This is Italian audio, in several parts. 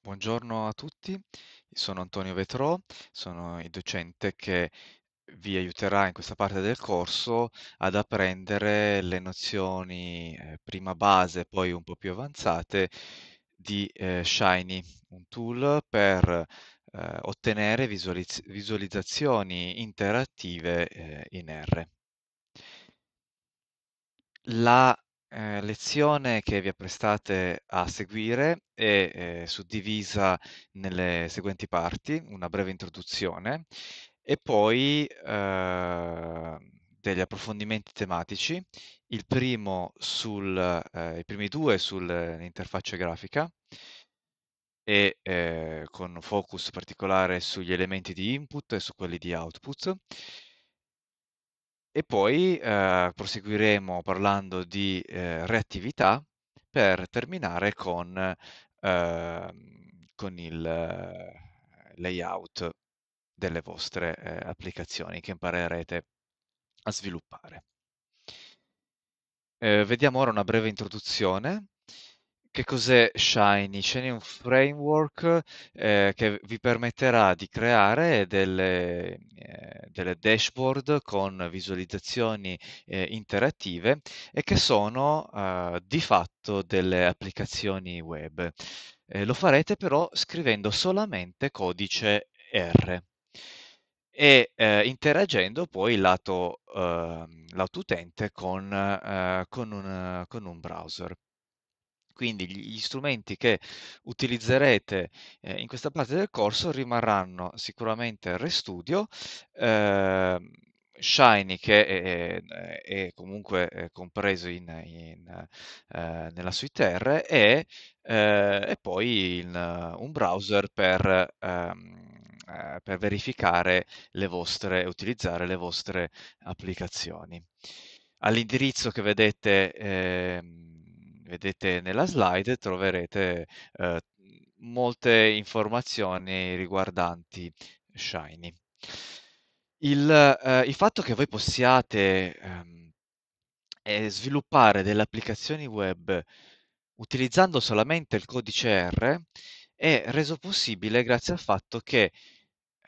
Buongiorno a tutti, sono Antonio Vetro, sono il docente che vi aiuterà in questa parte del corso ad apprendere le nozioni eh, prima base, poi un po' più avanzate di eh, Shiny, un tool per eh, ottenere visualiz visualizzazioni interattive eh, in R. La Ehm, lezione che vi apprestate a seguire è, ehm, suddivisa nelle seguenti parti: una breve introduzione e poi, ehm, degli approfondimenti tematici, il primo sul ehm, i primi due sull'interfaccia grafica e, ehm, con focus particolare sugli elementi di input e su quelli di output. E poi, ehm, proseguiremo parlando di, ehm, reattività per terminare con, ehm, con il layout delle vostre, ehm, applicazioni che imparerete a sviluppare. Ehm, vediamo ora una breve introduzione che cos'è Shiny? Shiny è un framework eh, che vi permetterà di creare delle, eh, delle dashboard con visualizzazioni eh, interattive e che sono eh, di fatto delle applicazioni web. Eh, lo farete però scrivendo solamente codice R e eh, interagendo poi il lato, eh, lato utente con, eh, con, un, con un browser quindi gli strumenti che utilizzerete eh, in questa parte del corso rimarranno sicuramente RStudio, eh, Shiny che è, è, è comunque eh, compreso in, in, eh, nella suite R e, eh, e poi in, un browser per, ehm, eh, per verificare le vostre, utilizzare le vostre applicazioni all'indirizzo che vedete eh, vedete nella slide troverete eh, molte informazioni riguardanti Shiny. Il, eh, il fatto che voi possiate ehm, eh, sviluppare delle applicazioni web utilizzando solamente il codice R è reso possibile grazie al fatto che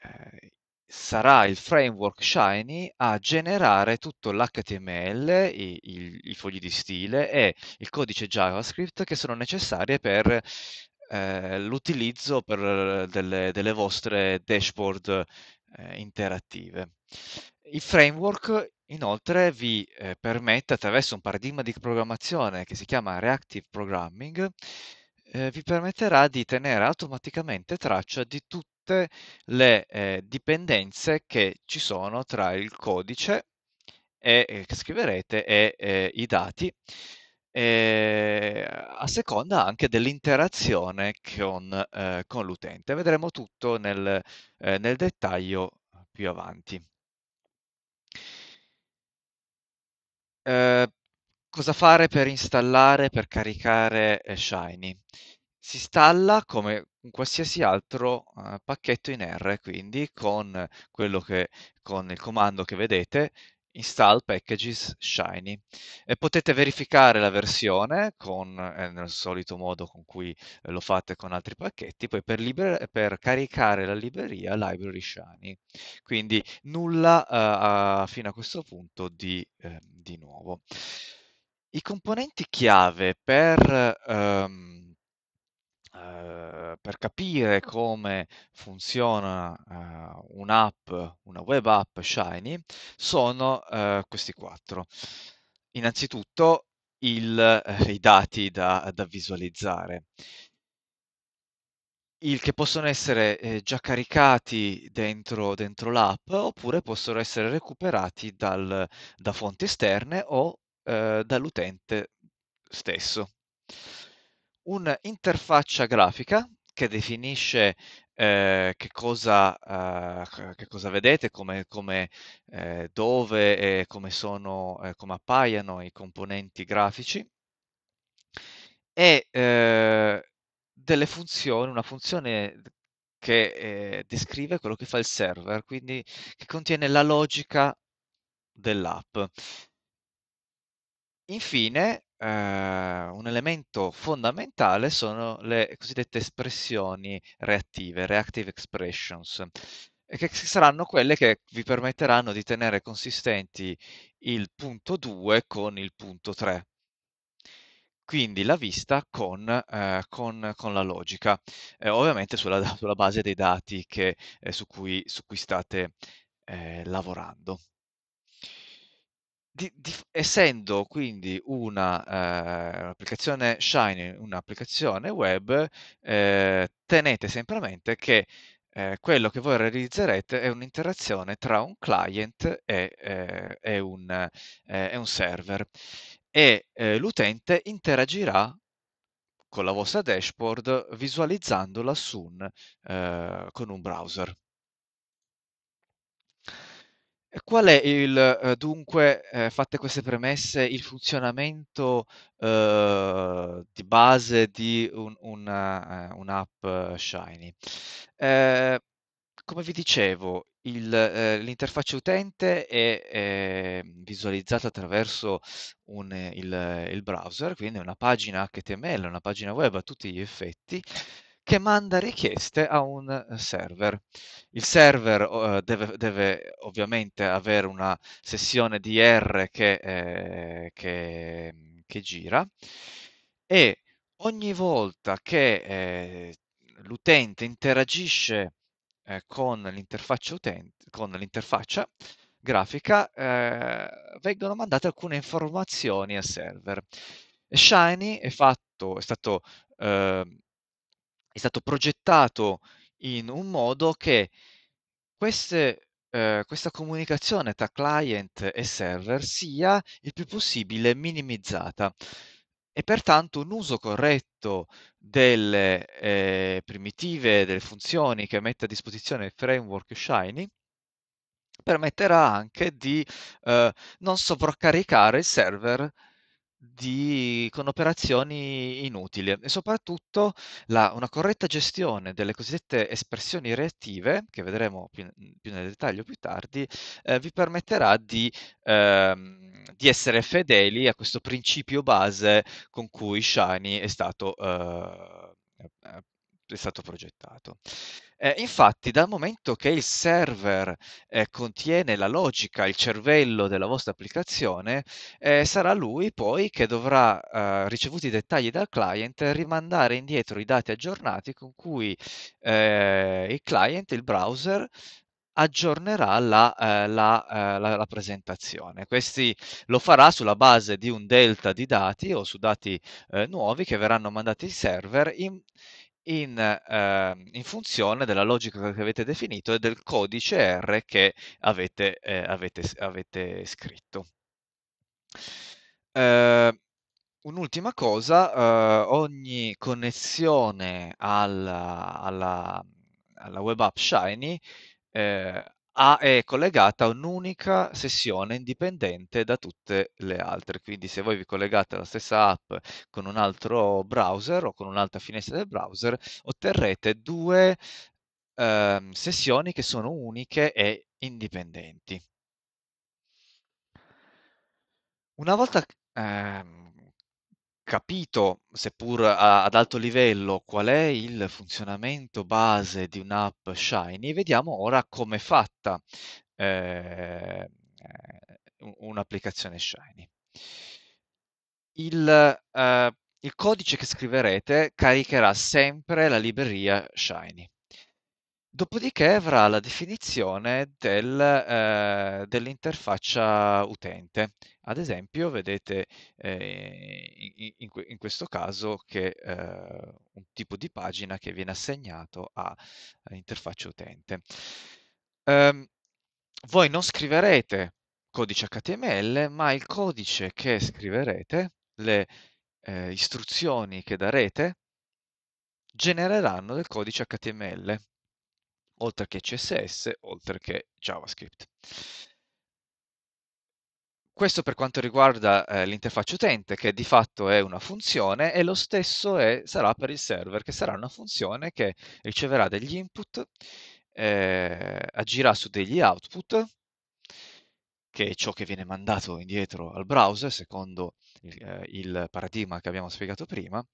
eh, sarà il framework Shiny a generare tutto l'HTML, i, i, i fogli di stile e il codice JavaScript che sono necessarie per eh, l'utilizzo per delle, delle vostre dashboard eh, interattive. Il framework Inoltre vi eh, permette, attraverso un paradigma di programmazione che si chiama Reactive Programming, eh, vi permetterà di tenere automaticamente traccia di tutte tutte le eh, dipendenze che ci sono tra il codice e, eh, che scriverete e eh, i dati, eh, a seconda anche dell'interazione con, eh, con l'utente. Vedremo tutto nel, nel dettaglio più avanti. Eh, cosa fare per installare, per caricare eh, Shiny? Si installa, come un qualsiasi altro uh, pacchetto in R, quindi con, che, con il comando che vedete install packages shiny e potete verificare la versione con, eh, nel solito modo con cui eh, lo fate con altri pacchetti poi per, liber- per caricare la libreria library shiny quindi nulla eh, fino a questo punto di, eh, di, nuovo i componenti chiave per ehm, eh, per capire come funziona eh, un'app, una web app Shiny, sono eh, questi quattro. Innanzitutto il, eh, i dati da, da visualizzare. Il, che possono essere eh, già caricati dentro, dentro, l'app oppure possono essere recuperati dal, da fonti esterne o eh, dall'utente stesso un'interfaccia grafica che definisce eh, che, cosa, eh, che, cosa, vedete, come, come eh, dove e come, sono, eh, come appaiono i componenti grafici e eh, delle funzioni, una funzione che eh, descrive quello che fa il server, quindi che contiene la logica dell'app. Infine, eh, un elemento fondamentale sono le cosiddette espressioni reattive, reactive expressions, che saranno quelle che vi permetteranno di tenere consistenti il punto 2 con il punto 3 quindi la vista con, eh, con, con la logica, eh, ovviamente sulla, sulla, base dei dati che, eh, su, cui, su, cui, state eh, lavorando. Di dif essendo quindi una, ehm, applicazione Shine, un'applicazione web, ehm, tenete sempre a mente che, ehm, quello che voi realizzerete è un'interazione tra un client e, ehm, e un ehm, e un server e, ehm, l'utente interagirà con la vostra dashboard visualizzandola su un eh, con un browser. Qual è il eh, dunque, ehm, fatte queste premesse, il funzionamento, ehm, di base di un una ehm, un'app eh, Shiny? Ehm, come vi dicevo, il ehm, l'interfaccia utente è, ehm, visualizzata attraverso un eh, il il browser, quindi una pagina HTML, una pagina web a tutti gli effetti che manda richieste a un eh, server. Il server eh, deve, deve, ovviamente avere una sessione di R che, eh, che, che gira e ogni volta che eh, l'utente interagisce eh, con l'interfaccia, utente, con l'interfaccia grafica eh, vengono mandate alcune informazioni al server. Shiny è, fatto, è stato ehm, è stato progettato in un modo che queste, eh, questa comunicazione tra client e server sia il più possibile minimizzata e pertanto un uso corretto delle eh, primitive, delle funzioni che mette a disposizione il framework Shiny permetterà anche di eh, non sovraccaricare il server di con operazioni inutili e soprattutto la una corretta gestione delle cosiddette espressioni reattive, che vedremo più mhmm, più nel dettaglio più tardi, ehm, vi permetterà di ehm, di essere fedeli a questo principio base con cui Shiny è stato, ehm, è stato progettato. Eh, infatti, dal momento che il server, ehm, contiene la logica, il cervello della vostra applicazione, ehm, sarà lui poi che dovrà, uhm, ricevuti i dettagli dal client, rimandare indietro i dati aggiornati con cui, ehm, il client, il browser, aggiornerà la ehm, la ehm, la la presentazione. Questi lo farà sulla base di un delta di dati o su dati, ehm, nuovi che verranno mandati ai server in in, eh, in, funzione della logica che avete definito e del codice R che avete, eh, avete, avete scritto. Eh, un'ultima cosa, eh, ogni connessione alla, alla, alla web app Shiny eh, ha, è collegata a un'unica sessione indipendente da tutte le altre. Quindi se voi vi collegate alla stessa app con un altro browser o con un'altra finestra del browser, otterrete due ehm, sessioni che sono uniche e indipendenti. Una volta ehm, capito, seppur a- ad alto livello, qual è il funzionamento base di un'app Shiny, vediamo ora come è fatta eh, eh un'applicazione Shiny. Il, eh, il codice che scriverete caricherà sempre la libreria Shiny. Dopodiché avrà la definizione del, ehm, dell'interfaccia utente. Ad esempio vedete, ehm, i in in questo caso che, ehm, un tipo di pagina che viene assegnato all'interfaccia utente. Ehm, voi non scriverete codice HTML, ma il codice che scriverete, le, ehm, istruzioni che darete genereranno del codice HTML oltre che CSS, oltre che JavaScript. Questo per quanto riguarda eh, l'interfaccia utente, che di fatto è una funzione, e lo stesso è, sarà per il server, che sarà una funzione che riceverà degli input, eh, agirà su degli output, che è ciò che viene mandato indietro al browser, secondo eh, il paradigma che abbiamo spiegato prima,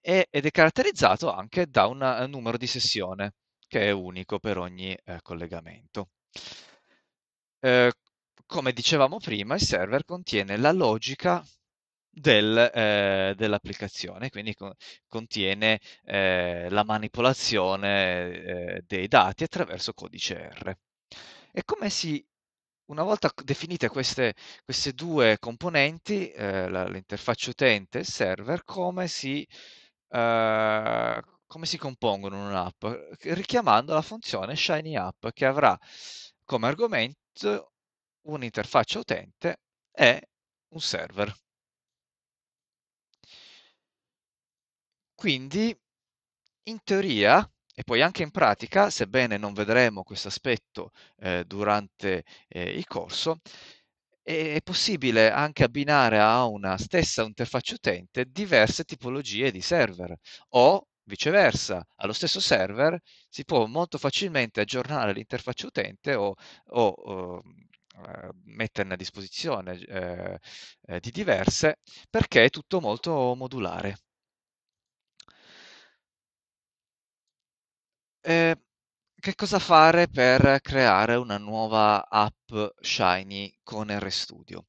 e, ed è caratterizzato anche da una, un eh, numero di sessione che è unico per ogni eh, collegamento. Eh, come dicevamo prima, il server contiene la logica del, eh, dell'applicazione, quindi co- contiene eh, la manipolazione eh, dei dati attraverso codice R. E come si una volta definite queste, queste due componenti, eh, la, l'interfaccia utente e il server, come si, eh, come si compongono in un'app? Richiamando la funzione Shiny App che avrà come argomento un'interfaccia utente e un server. Quindi, in teoria, e poi anche in pratica, sebbene non vedremo questo aspetto eh, durante eh, il corso, è possibile anche abbinare a una stessa interfaccia utente diverse tipologie di server o Viceversa, allo stesso server si può molto facilmente aggiornare l'interfaccia utente o, o, o uhm, eh, metterne a disposizione eh, eh, di diverse perché è tutto molto modulare. Eh, che cosa fare per creare una nuova app Shiny con RStudio?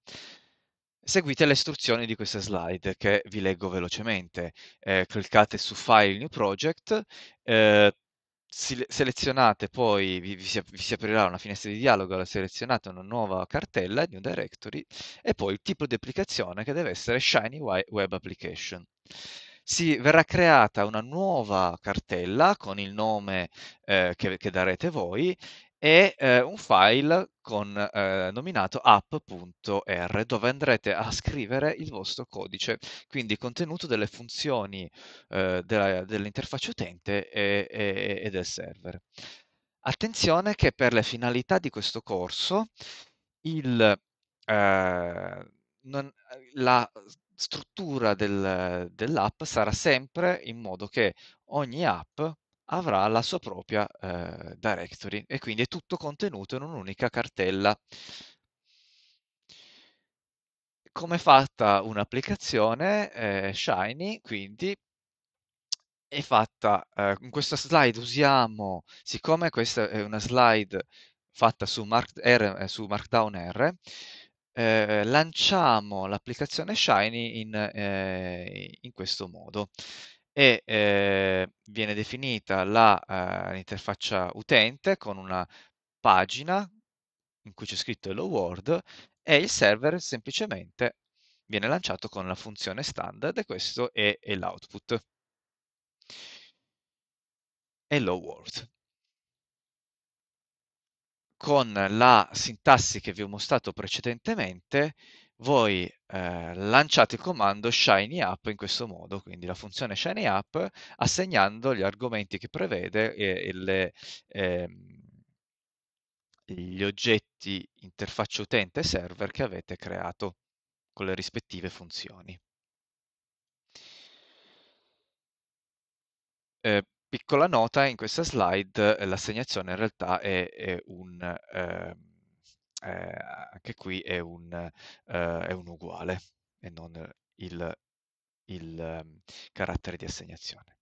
Seguite le istruzioni di queste slide che vi leggo velocemente. Eh, cliccate su File New Project, eh, selezionate poi, vi, vi, si, vi, si, aprirà una finestra di dialogo, selezionate una nuova cartella, New Directory, e poi il tipo di applicazione che deve essere Shiny Web Application. Si verrà creata una nuova cartella con il nome eh, che, che darete voi è eh, un file con, eh, nominato app.r dove andrete a scrivere il vostro codice, quindi il contenuto delle funzioni eh, della, dell'interfaccia utente e, e, e del server. Attenzione che per le finalità di questo corso il, eh, non, la struttura del, dell'app sarà sempre in modo che ogni app avrà la sua propria eh, directory e quindi è tutto contenuto in un'unica cartella. Come è fatta un'applicazione eh, Shiny? Quindi è fatta eh, in questa slide usiamo, siccome questa è una slide fatta su, mark, R, eh, su Markdown R, eh, lanciamo l'applicazione Shiny in, eh, in questo modo e eh, viene definita ehm, l'interfaccia eh, utente con una pagina in cui c'è scritto hello world e il server semplicemente viene lanciato con la funzione standard e questo è, è l'output. Hello world. Con la sintassi che vi ho mostrato precedentemente, voi eh, lanciate il comando shiny up in questo modo, quindi la funzione shiny up assegnando gli argomenti che prevede e, e le, eh, gli oggetti interfaccia utente e server che avete creato con le rispettive funzioni. Eh, piccola nota in questa slide, eh, l'assegnazione in realtà è, è un ehm, eh, anche qui è un, eh, è un, uguale e non il, il um, carattere di assegnazione.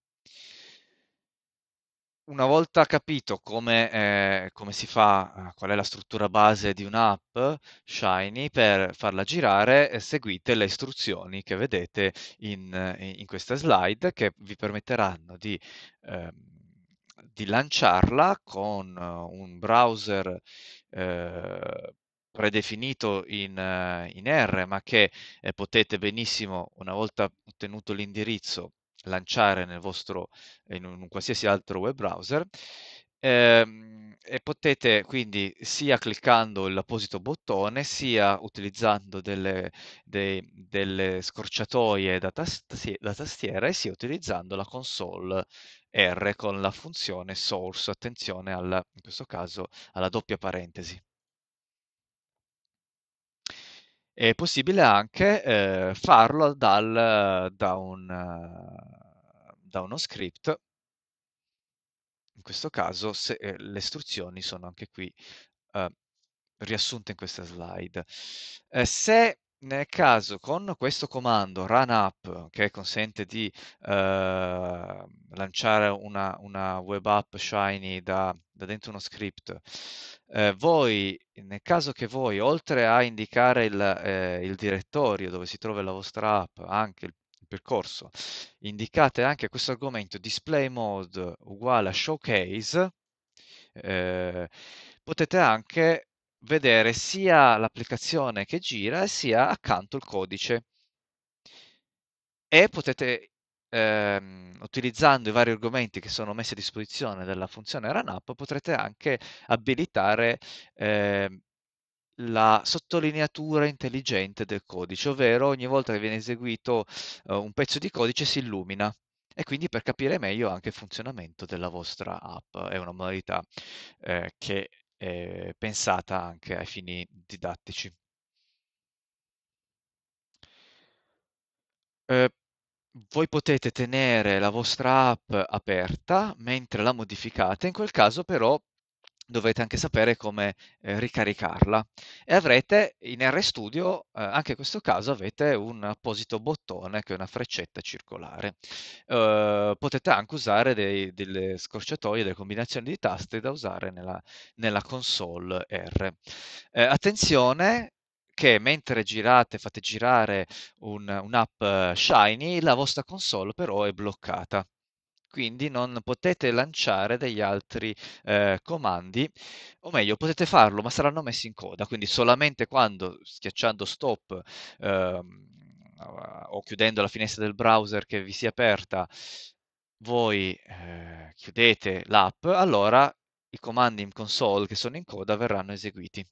Una volta capito come, eh, come si fa, eh, qual è la struttura base di un'app Shiny, per farla girare eh, seguite le istruzioni che vedete in, eh, in questa slide che vi permetteranno di ehm, di lanciarla con un browser Ehm, predefinito in, eh, in, R, ma che eh, potete benissimo, una volta ottenuto l'indirizzo, lanciare vostro, in un, in un qualsiasi altro web browser. Ehm, e potete quindi sia cliccando l'apposito bottone sia utilizzando delle, dei- delle scorciatoie da, tasti- da tastiera e sia utilizzando la console R con la funzione source, attenzione alla- in questo caso alla doppia parentesi. È possibile anche eh, farlo dal- da un, da uno script in questo caso se, eh, le istruzioni sono anche qui eh, riassunte in questa slide. Eh, se nel caso con questo comando run up che consente di ehm, lanciare una, una, web app Shiny da, da dentro uno script, eh, voi nel caso che voi oltre a indicare il, eh, il direttorio dove si trova la vostra app anche il percorso. Indicate anche questo argomento display mode uguale a showcase. Eh, potete anche vedere sia l'applicazione che gira sia accanto il codice e potete ehm, utilizzando i vari argomenti che sono messi a disposizione della funzione run up potrete anche abilitare ehm, la sottolineatura intelligente del codice, ovvero ogni volta che viene eseguito eh, un pezzo di codice si illumina e quindi per capire meglio anche il funzionamento della vostra app. È una modalità eh, che è pensata anche ai fini didattici. Eh, voi potete tenere la vostra app aperta mentre la modificate, in quel caso però dovrete anche sapere come eh, ricaricarla e avrete in RStudio, eh, anche in questo caso avete un apposito bottone che è una freccetta circolare. Eh, potete anche usare dei, delle scorciatoie, delle combinazioni di taste da usare nella, nella console R. Eh, attenzione che mentre girate, fate girare un'app eh, Shiny, la vostra console però è bloccata quindi non potete lanciare degli altri eh, comandi, o meglio potete farlo ma saranno messi in coda, quindi solamente quando schiacciando stop eh, o chiudendo la finestra del browser che vi sia aperta voi eh, chiudete l'app, allora i comandi in console che sono in coda verranno eseguiti.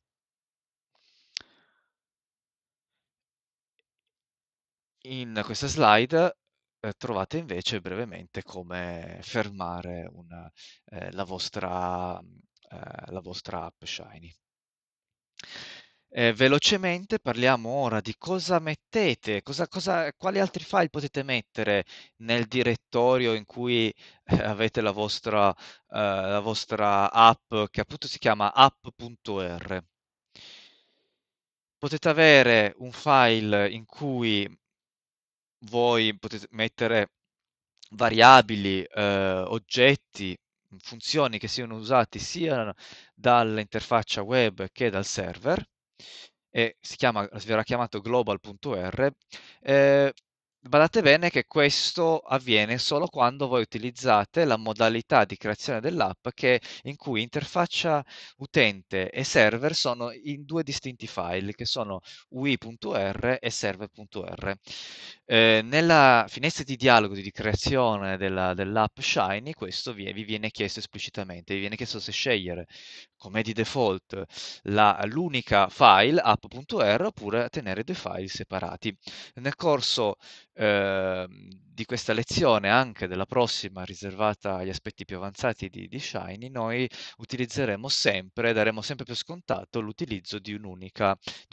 In questa slide eh, trovate invece brevemente come fermare una, eh, la, vostra, mm, eh, la, vostra, app Shiny. Eh, velocemente parliamo ora di cosa mettete, cosa, cosa, quali altri file potete mettere nel direttorio in cui eh, avete la vostra, la vostra app che appunto si chiama app.r potete avere un file in cui voi potete mettere variabili, eh, oggetti, funzioni che siano usati sia dall'interfaccia web che dal server e si, chiama, verrà chiamato global.r eh, Badate bene che questo avviene solo quando voi utilizzate la modalità di creazione dell'app che, in cui interfaccia utente e server sono in due distinti file che sono ui.r e server.r. Eh, nella finestra di dialogo di creazione della, dell'app Shiny questo vi, vi, viene chiesto esplicitamente, vi viene chiesto se scegliere come di default l'unica file app.r oppure tenere due file separati. Nel corso Ehm, di questa lezione, anche della prossima riservata agli aspetti più avanzati di, di Shiny, noi utilizzeremo sempre, daremo sempre per scontato l'utilizzo di, di un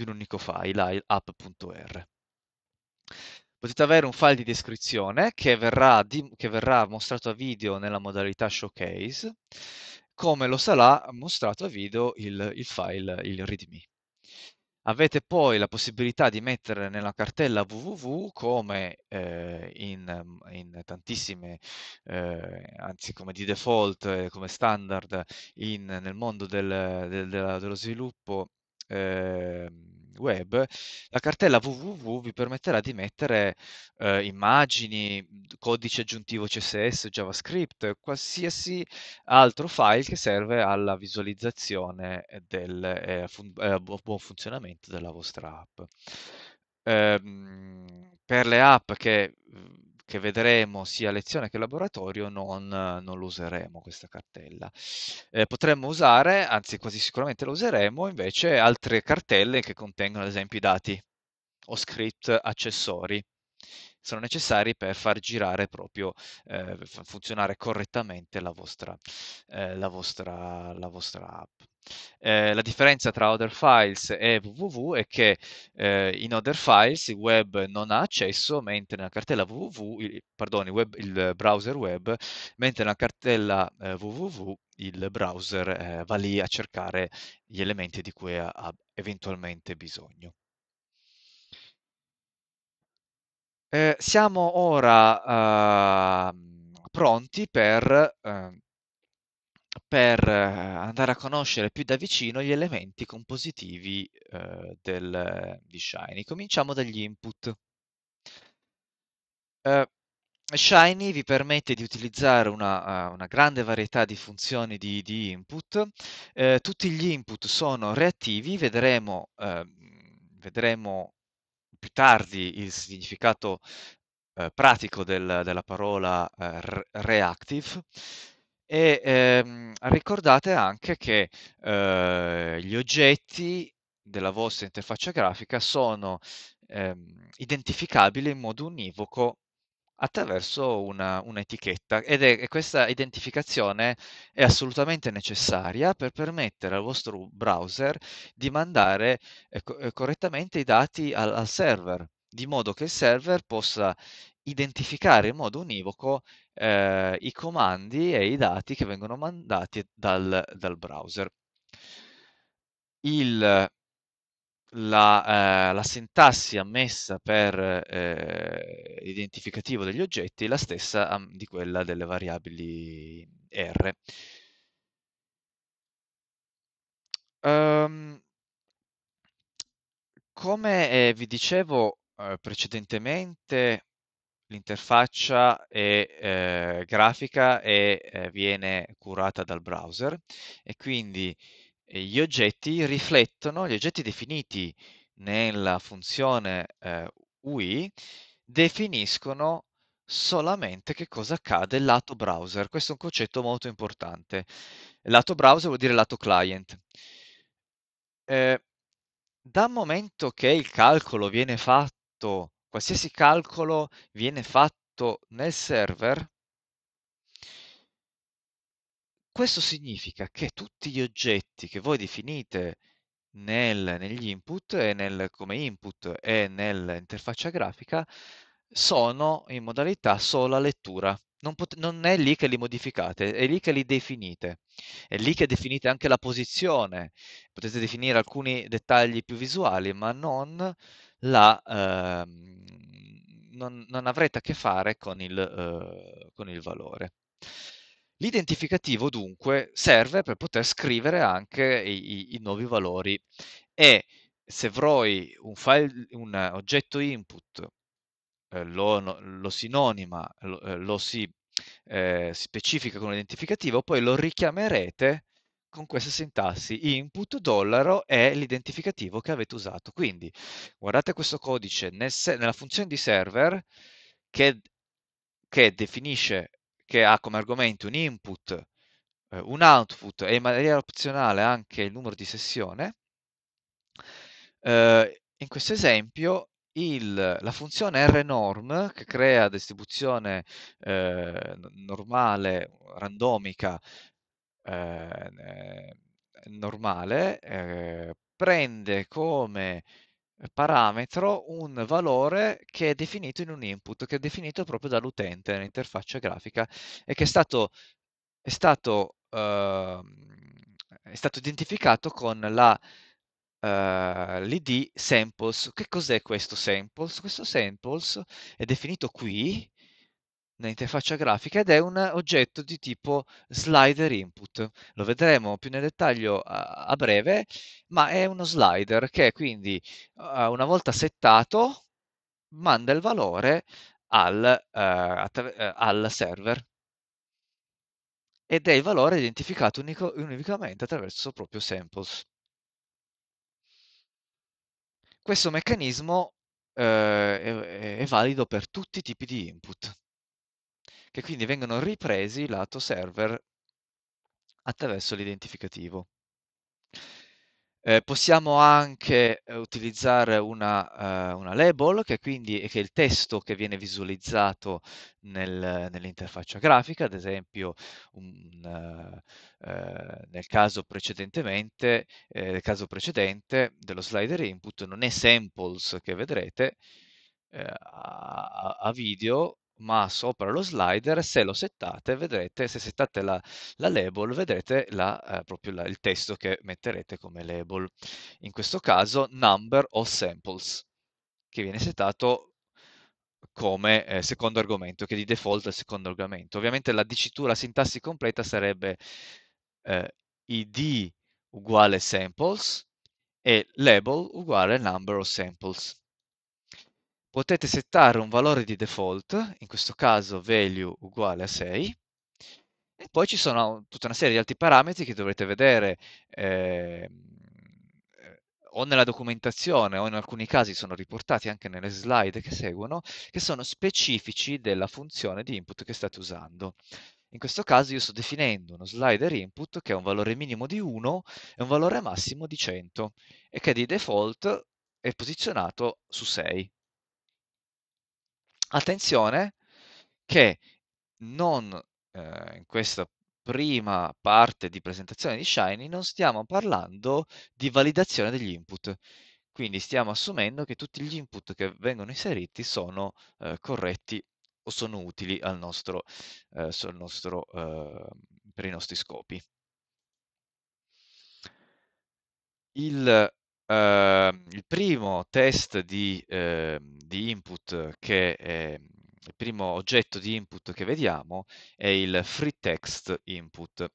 unico file, app.r potete avere un file di descrizione che verrà, di, che verrà, mostrato a video nella modalità showcase, come lo sarà mostrato a video il, il file, il readme. Avete poi la possibilità di mettere nella cartella www come eh, in, mm, in, tantissime, eh, anzi come di default, eh, come standard in, nel mondo del, del, dello sviluppo ehm, web, la cartella www vi permetterà di mettere eh, immagini, codice aggiuntivo CSS, JavaScript, qualsiasi altro file che serve alla visualizzazione del eh, fun- eh, buon funzionamento della vostra app. Ehm, per le app che mm, che vedremo sia lezione che laboratorio non, non lo useremo questa cartella. Eh, potremmo usare, anzi quasi sicuramente lo useremo, invece altre cartelle che contengono ad esempio i dati o script accessori sono necessari per far girare proprio, eh, far funzionare correttamente la vostra, eh, la vostra, la vostra app. Eh, la differenza tra Other Files e www è che eh, in Other Files il web non ha accesso, mentre nella cartella www, il, pardon, il, web, il browser web, mentre nella cartella eh, www il browser eh, va lì a cercare gli elementi di cui ha, ha eventualmente bisogno. Eh, siamo ora ehm, pronti per ehm, per eh, andare a conoscere più da vicino gli elementi compositivi eh, del, di Shiny. Cominciamo dagli input. Uh, Shiny vi permette di utilizzare una, eh, una grande varietà di funzioni di, di input. Eh, tutti gli input sono reattivi, vedremo, eh, vedremo più tardi il significato eh, pratico del, della parola reactive. E ehm, ricordate anche che eh, gli oggetti della vostra interfaccia grafica sono ehm, identificabili in modo univoco attraverso una, un'etichetta ed è, questa identificazione è assolutamente necessaria per permettere al vostro browser di mandare eh, eh correttamente i dati al, al server, di modo che il server possa identificare in modo univoco eh, i comandi e i dati che vengono mandati dal, dal browser. Il, la, eh, la, sintassi ammessa per eh, identificativo degli oggetti è la stessa um, di quella delle variabili R. Um, come eh, vi dicevo eh, precedentemente, l'interfaccia è eh, grafica e eh, viene curata dal browser e quindi eh, gli oggetti riflettono gli oggetti definiti nella funzione eh, UI definiscono solamente che cosa accade lato browser. Questo è un concetto molto importante. Lato browser vuol dire lato client. Eh, dal momento che il calcolo viene fatto qualsiasi calcolo viene fatto nel server, questo significa che tutti gli oggetti che voi definite nel, negli input e nel, come input e nell'interfaccia grafica sono in modalità sola lettura. Non, pot- non, è lì che li modificate, è lì che li definite, è lì che definite anche la posizione. Potete definire alcuni dettagli più visuali, ma non la, ehm, non, non, avrete a che fare con il, eh, con il valore. L'identificativo dunque serve per poter scrivere anche i, i, i nuovi valori e se voi un, un oggetto input eh, lo, lo, sinonima, lo, eh, lo si eh, specifica con l'identificativo, poi lo richiamerete con questa sintassi. Input dollaro è l'identificativo che avete usato. Quindi guardate questo codice nel nella funzione di server che, che, definisce, che ha come argomento un input, eh, un output e in maniera opzionale anche il numero di sessione. Eh, in questo esempio il, la funzione rnorm che crea distribuzione eh, normale, randomica Ehm, eh, normale eh, prende come parametro un valore che è definito in un input, che è definito proprio dall'utente nell'interfaccia grafica e che è stato, è stato, eh, è stato identificato con la, Uh, l'id samples. Che cos'è questo samples? Questo samples è definito qui nell'interfaccia grafica ed è un oggetto di tipo slider input. Lo vedremo più nel dettaglio a, a breve, ma è uno slider che quindi eh, una volta settato manda il valore al, uh, al server ed è il valore identificato unico, unicamente attraverso proprio samples. Questo meccanismo eh, è, è, valido per tutti i tipi di input che quindi vengono ripresi lato server attraverso l'identificativo. Eh, possiamo anche eh, utilizzare una, eh, una, label, che, quindi, che è il testo che viene visualizzato nel, nell'interfaccia grafica, ad esempio un, eh, eh, nel caso, precedentemente, nel caso precedente dello slider input non è samples che vedrete a, a video, ma sopra lo slider se lo settate vedrete, se settate la, la label vedrete la, eh, proprio la, il testo che metterete come label. In questo caso number of samples che viene settato come eh, secondo argomento, che di default è il secondo argomento. Ovviamente la dicitura sintassi completa sarebbe eh, id uguale samples e label uguale number of samples potete settare un valore di default, in questo caso value uguale a 6, e poi ci sono tutta una serie di altri parametri che dovrete vedere ehm, eh, o nella documentazione o in alcuni casi sono riportati anche nelle slide che seguono, che sono specifici della funzione di input che state usando. In questo caso io sto definendo uno slider input che ha un valore minimo di 1 e un valore massimo di 100 e che di default è posizionato su 6. Attenzione che non eh, in questa prima parte di presentazione di Shiny non stiamo parlando di validazione degli input. Quindi stiamo assumendo che tutti gli input che vengono inseriti sono eh, corretti o sono utili al nostro, eh, nostro, ehm, per i nostri scopi. Il eh, il primo test di, eh, di input che è, ehm, il primo oggetto di input che vediamo è il free text input.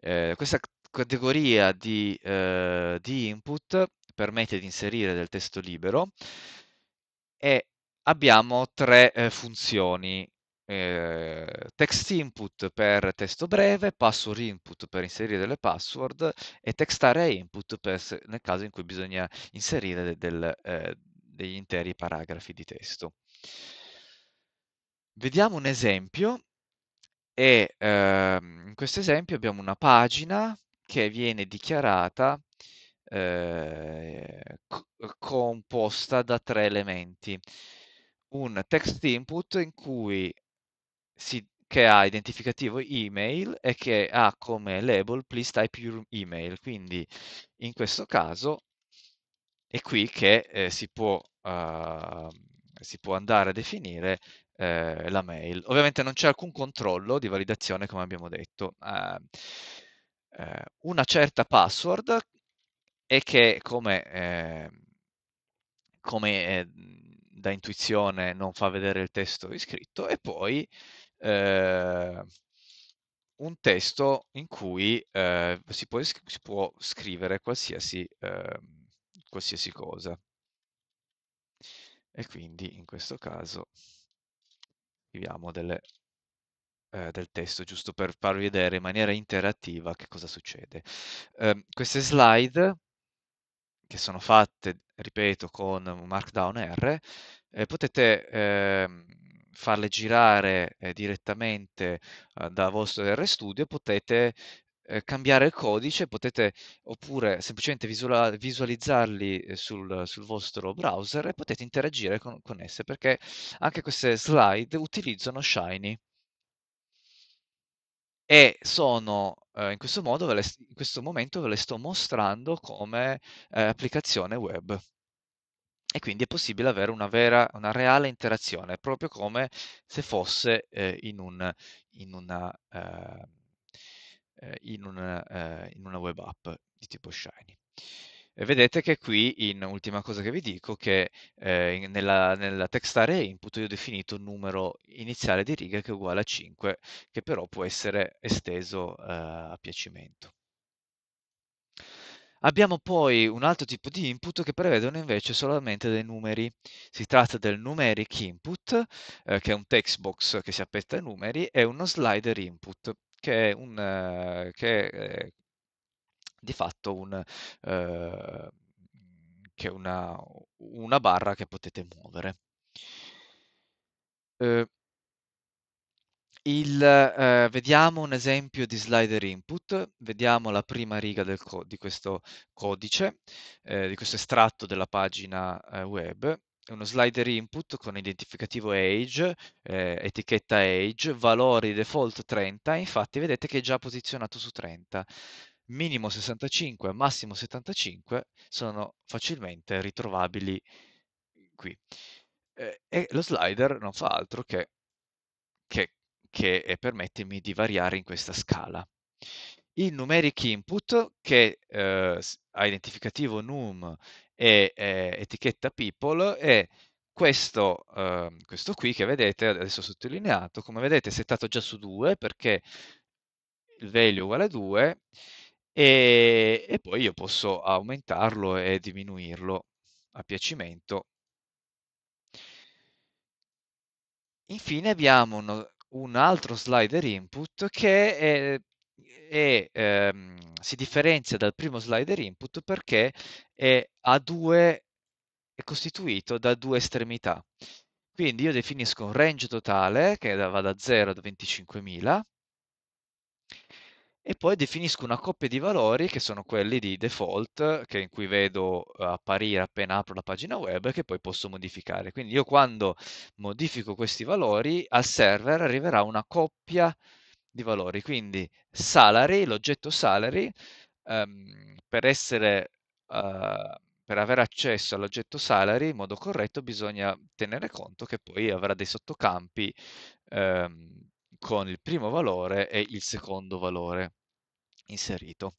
Eh, questa categoria di, eh, di, input permette di inserire del testo libero e abbiamo tre eh, funzioni eh, text input per testo breve, password input per inserire delle password e text area input se, nel caso in cui bisogna inserire del, del, eh, degli interi paragrafi di testo. Vediamo un esempio e eh, in questo esempio abbiamo una pagina che viene dichiarata ehm, composta da tre elementi un text input in cui sì, che ha identificativo email e che ha come label please type your email. Quindi in questo caso è qui che eh, si, può, uh, si, può, andare a definire uh, la mail. Ovviamente non c'è alcun controllo di validazione come abbiamo detto. Uh, una certa password e che come, ehm, come eh, da intuizione non fa vedere il testo iscritto e poi eh, un testo in cui eh, si, può, si, può, scrivere qualsiasi, eh, qualsiasi cosa. E quindi in questo caso scriviamo delle eh, del testo, giusto per far vedere in maniera interattiva che cosa succede. Eh, queste slide, che sono fatte, ripeto, con Markdown R, eh, potete eh, farle girare eh, direttamente eh, dal vostro RStudio, potete eh, cambiare il codice, potete oppure semplicemente visualizzarli eh, sul, sul, vostro browser e potete interagire con, con esse perché anche queste slide utilizzano Shiny e sono eh, in questo modo, in questo momento ve le sto mostrando come eh, applicazione web e quindi è possibile avere una vera, una reale interazione, proprio come se fosse eh, in, un, in, una, eh, eh in, una, eh, in, una, web app di tipo Shiny. E vedete che qui, in ultima cosa che vi dico, che eh, nella, nella text array input io ho definito un numero iniziale di righe che è uguale a 5, che però può essere esteso eh, a piacimento. Abbiamo poi un altro tipo di input che prevedono invece solamente dei numeri. Si tratta del numeric input, eh, che è un text box che si appetta ai numeri, e uno slider input, che è, un, eh, che è eh, di fatto un, eh, che una, una, barra che potete muovere. Eh, il, eh, vediamo un esempio di slider input, vediamo la prima riga co- di questo codice, eh, di questo estratto della pagina eh, web, uno slider input con identificativo age, eh, etichetta age, valori default 30, infatti vedete che è già posizionato su 30. Minimo 65, massimo 75 sono facilmente ritrovabili qui. Eh, e lo slider non fa altro che che che eh, permettermi di variare in questa scala. Il numeric input che eh, ha identificativo num e eh, etichetta people è questo, eh, questo, qui che vedete adesso sottolineato, come vedete è settato già su 2 perché il value è uguale a 2 e, e poi io posso aumentarlo e diminuirlo a piacimento Infine abbiamo uno, un altro slider input che è, è, ehm, si differenzia dal primo slider input perché è, due, è costituito da due estremità. Quindi io definisco un range totale che va da 0 a 25.000 e poi definisco una coppia di valori che sono quelli di default, che in cui vedo uhm, apparire appena apro la pagina web, che poi posso modificare. Quindi io quando modifico questi valori, al server arriverà una coppia di valori. Quindi salary, l'oggetto salary, ehm, per essere... Eh, per avere accesso all'oggetto salary in modo corretto bisogna tenere conto che poi avrà dei sottocampi ehm, con il primo valore e il secondo valore inserito.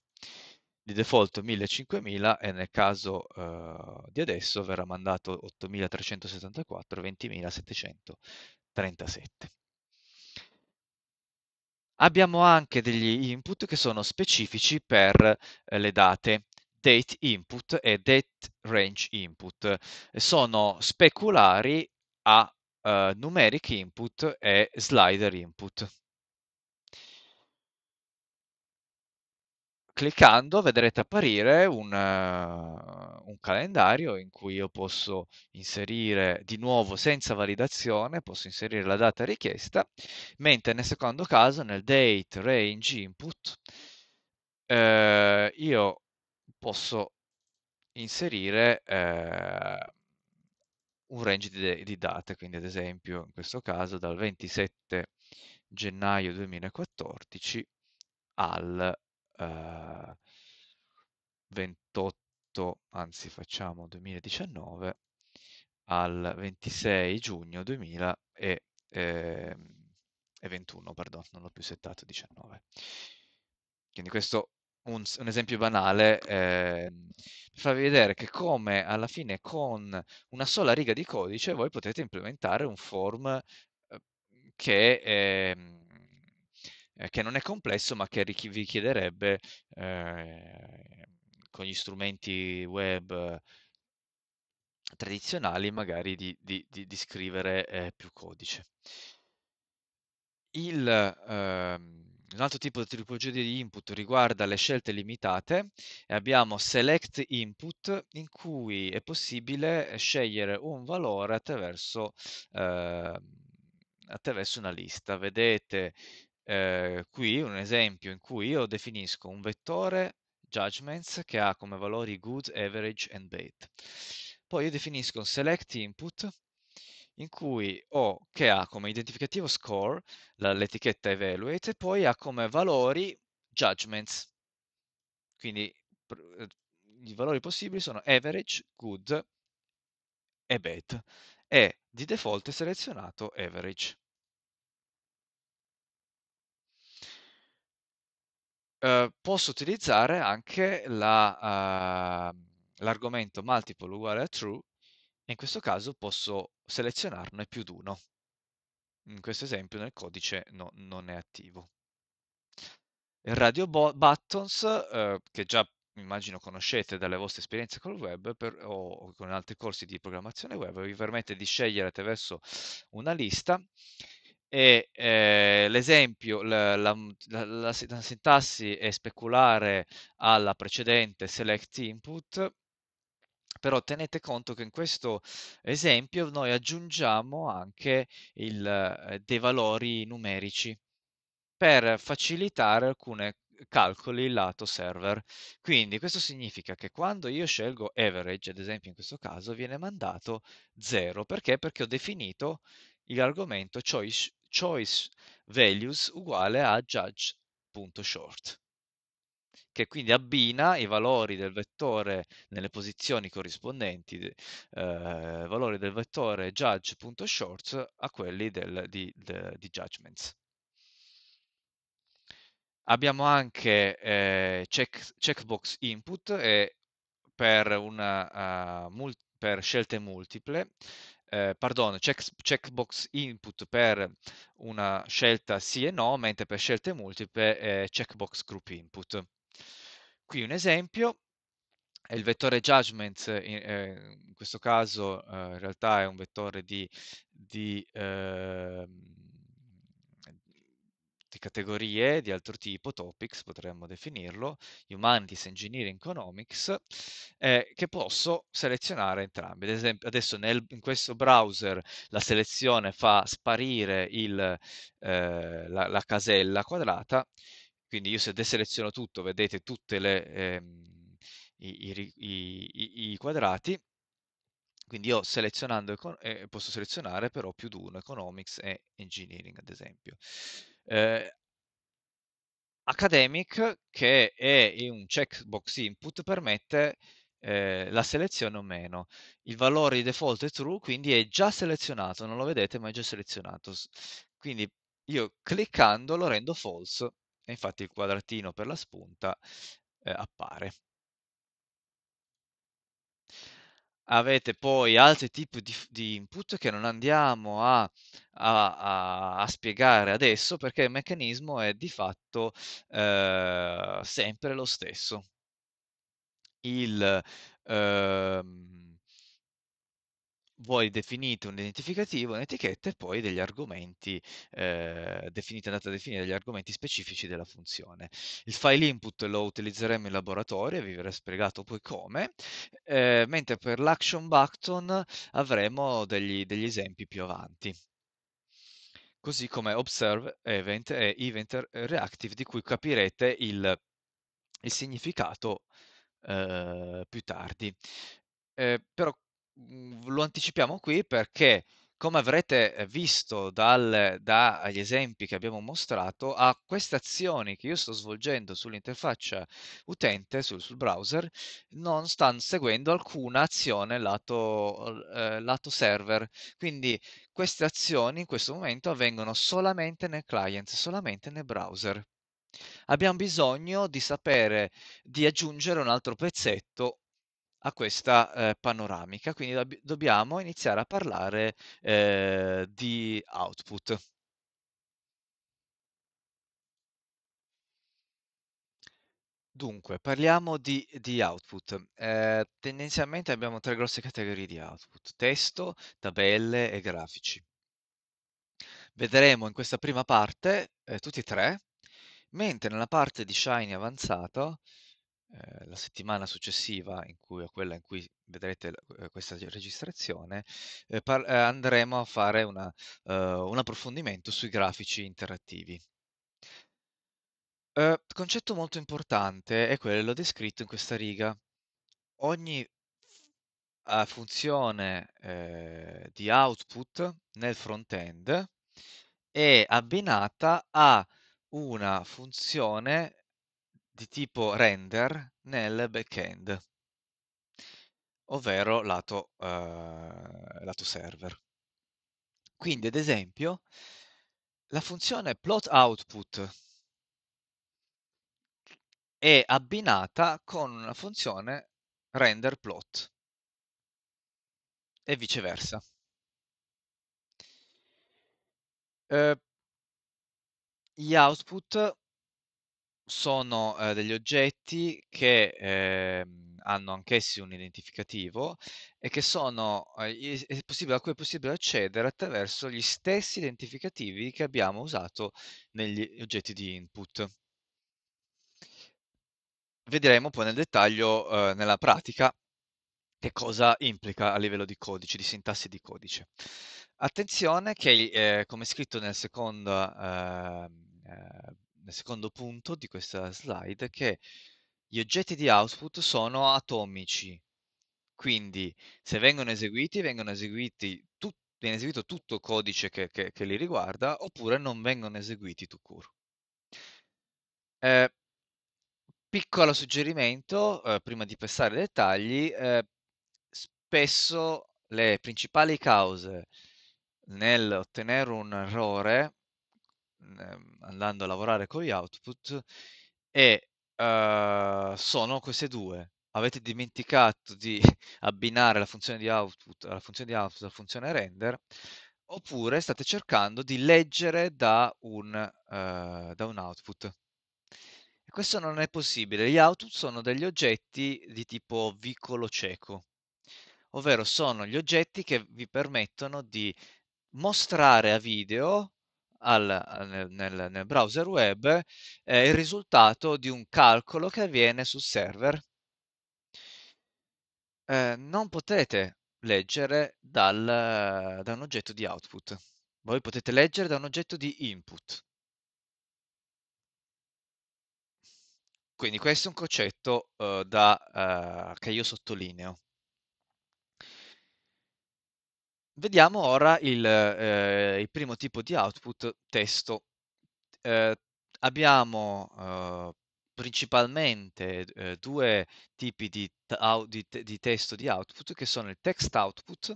Di default 1000 e nel caso eh, di adesso verrà mandato 8374 20737. Abbiamo anche degli input che sono specifici per eh, le date date input e date range input sono speculari a eh, numeric input e slider input. cliccando vedrete apparire un, uh, un, calendario in cui io posso inserire di nuovo senza validazione, posso inserire la data richiesta, mentre nel secondo caso nel date range input eh, io posso inserire eh, un range di, di date, quindi ad esempio in questo caso dal 27 gennaio 2014 al eh, 28, anzi facciamo 2019, al 26 giugno 2021, ehm, pardon, non l'ho più settato 19. Quindi questo un, un esempio banale eh, per farvi vedere che come alla fine con una sola riga di codice voi potete implementare un form eh, che, ehm, eh, che non è complesso ma che vi chiederebbe eh, con gli strumenti web tradizionali magari di, di, di, di scrivere eh, più codice. Il, ehm, un altro tipo di tipologia di input riguarda le scelte limitate e abbiamo select input in cui è possibile scegliere un valore attraverso, eh, attraverso una lista. Vedete eh, qui un esempio in cui io definisco un vettore judgments che ha come valori good, average e bad. Poi io definisco un select input in cui ho che ha come identificativo score la- l'etichetta evaluate e poi ha come valori judgments. Quindi pr- eh, i valori possibili sono average, good e bad e di default è selezionato average. Uh, posso utilizzare anche la, uh, l'argomento multiple uguale a true e in questo caso posso selezionarne più di uno. In questo esempio nel codice no, non è attivo. Il radio buttons, eh, che già immagino conoscete dalle vostre esperienze col web per, o con altri corsi di programmazione web, vi permette di scegliere attraverso una lista e eh, l'esempio, la, la, la, la, sintassi è speculare alla precedente select input però tenete conto che in questo esempio noi aggiungiamo anche il, eh, dei valori numerici per facilitare alcuni calcoli lato server. Quindi questo significa che quando io scelgo average, ad esempio in questo caso, viene mandato 0. Perché? Perché ho definito l'argomento choice, choice values uguale a judge.short che quindi abbina i valori del vettore nelle posizioni corrispondenti, eh, valori del vettore judge.shorts a quelli del, di, de, di judgments. Abbiamo anche eh, check, checkbox input e eh, per, una, uh, mul- per scelte multiple, eh, pardon, check, checkbox input per una scelta sì e no, mentre per scelte multiple eh, checkbox group input. Qui un esempio, il vettore judgment in, eh, in questo caso eh, in realtà è un vettore di, di, eh, di, categorie di altro tipo, topics potremmo definirlo, humanities, engineering, economics, eh, che posso selezionare entrambi. Ad esempio adesso nel, in questo browser la selezione fa sparire il, eh, la, la casella quadrata, quindi io se deseleziono tutto, vedete tutti ehm, i, i, i, i quadrati, quindi io selezionando eh, posso selezionare però più di uno, economics e engineering ad esempio. Eh, academic, che è un checkbox input, permette eh, la selezione o meno. Il valore di default è true, quindi è già selezionato, non lo vedete ma è già selezionato. Quindi io cliccando lo rendo false e infatti il quadratino per la spunta eh, appare. Avete poi altri tipi di, di input che non andiamo a, a, a, spiegare adesso perché il meccanismo è di fatto eh, sempre lo stesso. Il, eh, voi definite un identificativo, un'etichetta e poi degli argomenti, eh, definite, andate a definire degli argomenti specifici della funzione. Il file input lo utilizzeremo in laboratorio, vi verrà spiegato poi come, eh, mentre per l'action button avremo degli, degli esempi più avanti così come Observe Event e Event Reactive, di cui capirete il, il significato eh, più tardi. Eh, però Mhmm, lo anticipiamo qui perché, come avrete eh, visto dagli esempi che abbiamo mostrato, a queste azioni che io sto svolgendo sull'interfaccia utente, sul, sul browser, non stanno seguendo alcuna azione lato, eh, lato server. Quindi queste azioni in questo momento avvengono solamente nel client, solamente nel browser abbiamo bisogno di sapere di aggiungere un altro pezzetto a questa eh, panoramica, quindi dobb- dobbiamo iniziare a parlare eh, di output. Dunque, parliamo di, di output. Eh, tendenzialmente abbiamo tre grosse categorie di output, testo, tabelle e grafici. Vedremo in questa prima parte eh, tutti e tre, mentre nella parte di Shiny avanzato eh, la settimana successiva, in cui, a quella in cui vedrete eh, questa registrazione, eh, par- eh, andremo a fare una, un approfondimento sui grafici interattivi. concetto molto importante è quello descritto in questa riga. Ogni funzione eh, di output nel front-end è abbinata a una funzione di tipo render nel backend, ovvero lato, eh, lato server. Quindi, ad esempio, la funzione plot output è abbinata con una funzione render plot e viceversa. Eh, gli output sono, ehm, degli oggetti che, ehm, hanno anch'essi un identificativo e che sono ehm, è possibile a cui è possibile accedere attraverso gli stessi identificativi che abbiamo usato negli oggetti di input. Vedremo poi nel dettaglio, ehm, nella pratica, che cosa implica a livello di codice, di sintassi di codice. Attenzione che i eh, come scritto nel seconda, ehm, ehm nel secondo punto di questa slide che gli oggetti di output sono atomici, quindi se vengono eseguiti, vengono eseguiti tut- viene eseguito tutto il codice che, che, che, li riguarda oppure non vengono eseguiti to cure. Eh, piccolo suggerimento, eh, prima di passare ai dettagli, eh, spesso le principali cause nell'ottenere un errore Ehm, andando a lavorare con gli output e eh, sono queste due. Avete dimenticato di abbinare la funzione di output alla funzione di output alla funzione render oppure state cercando di leggere da un, uh, da un output. questo non è possibile, gli output sono degli oggetti di tipo vicolo cieco, ovvero sono gli oggetti che vi permettono di mostrare a video al, nel, nel, nel, browser web è eh, il risultato di un calcolo che avviene sul server. Eh, non potete leggere dal, da un oggetto di output, voi potete leggere da un oggetto di input. Quindi questo è un concetto eh, da, eh, che io sottolineo. Vediamo ora il, eh, il primo tipo di output, testo. Eh, abbiamo eh, principalmente eh, due tipi di, di, di, testo di output che sono il text output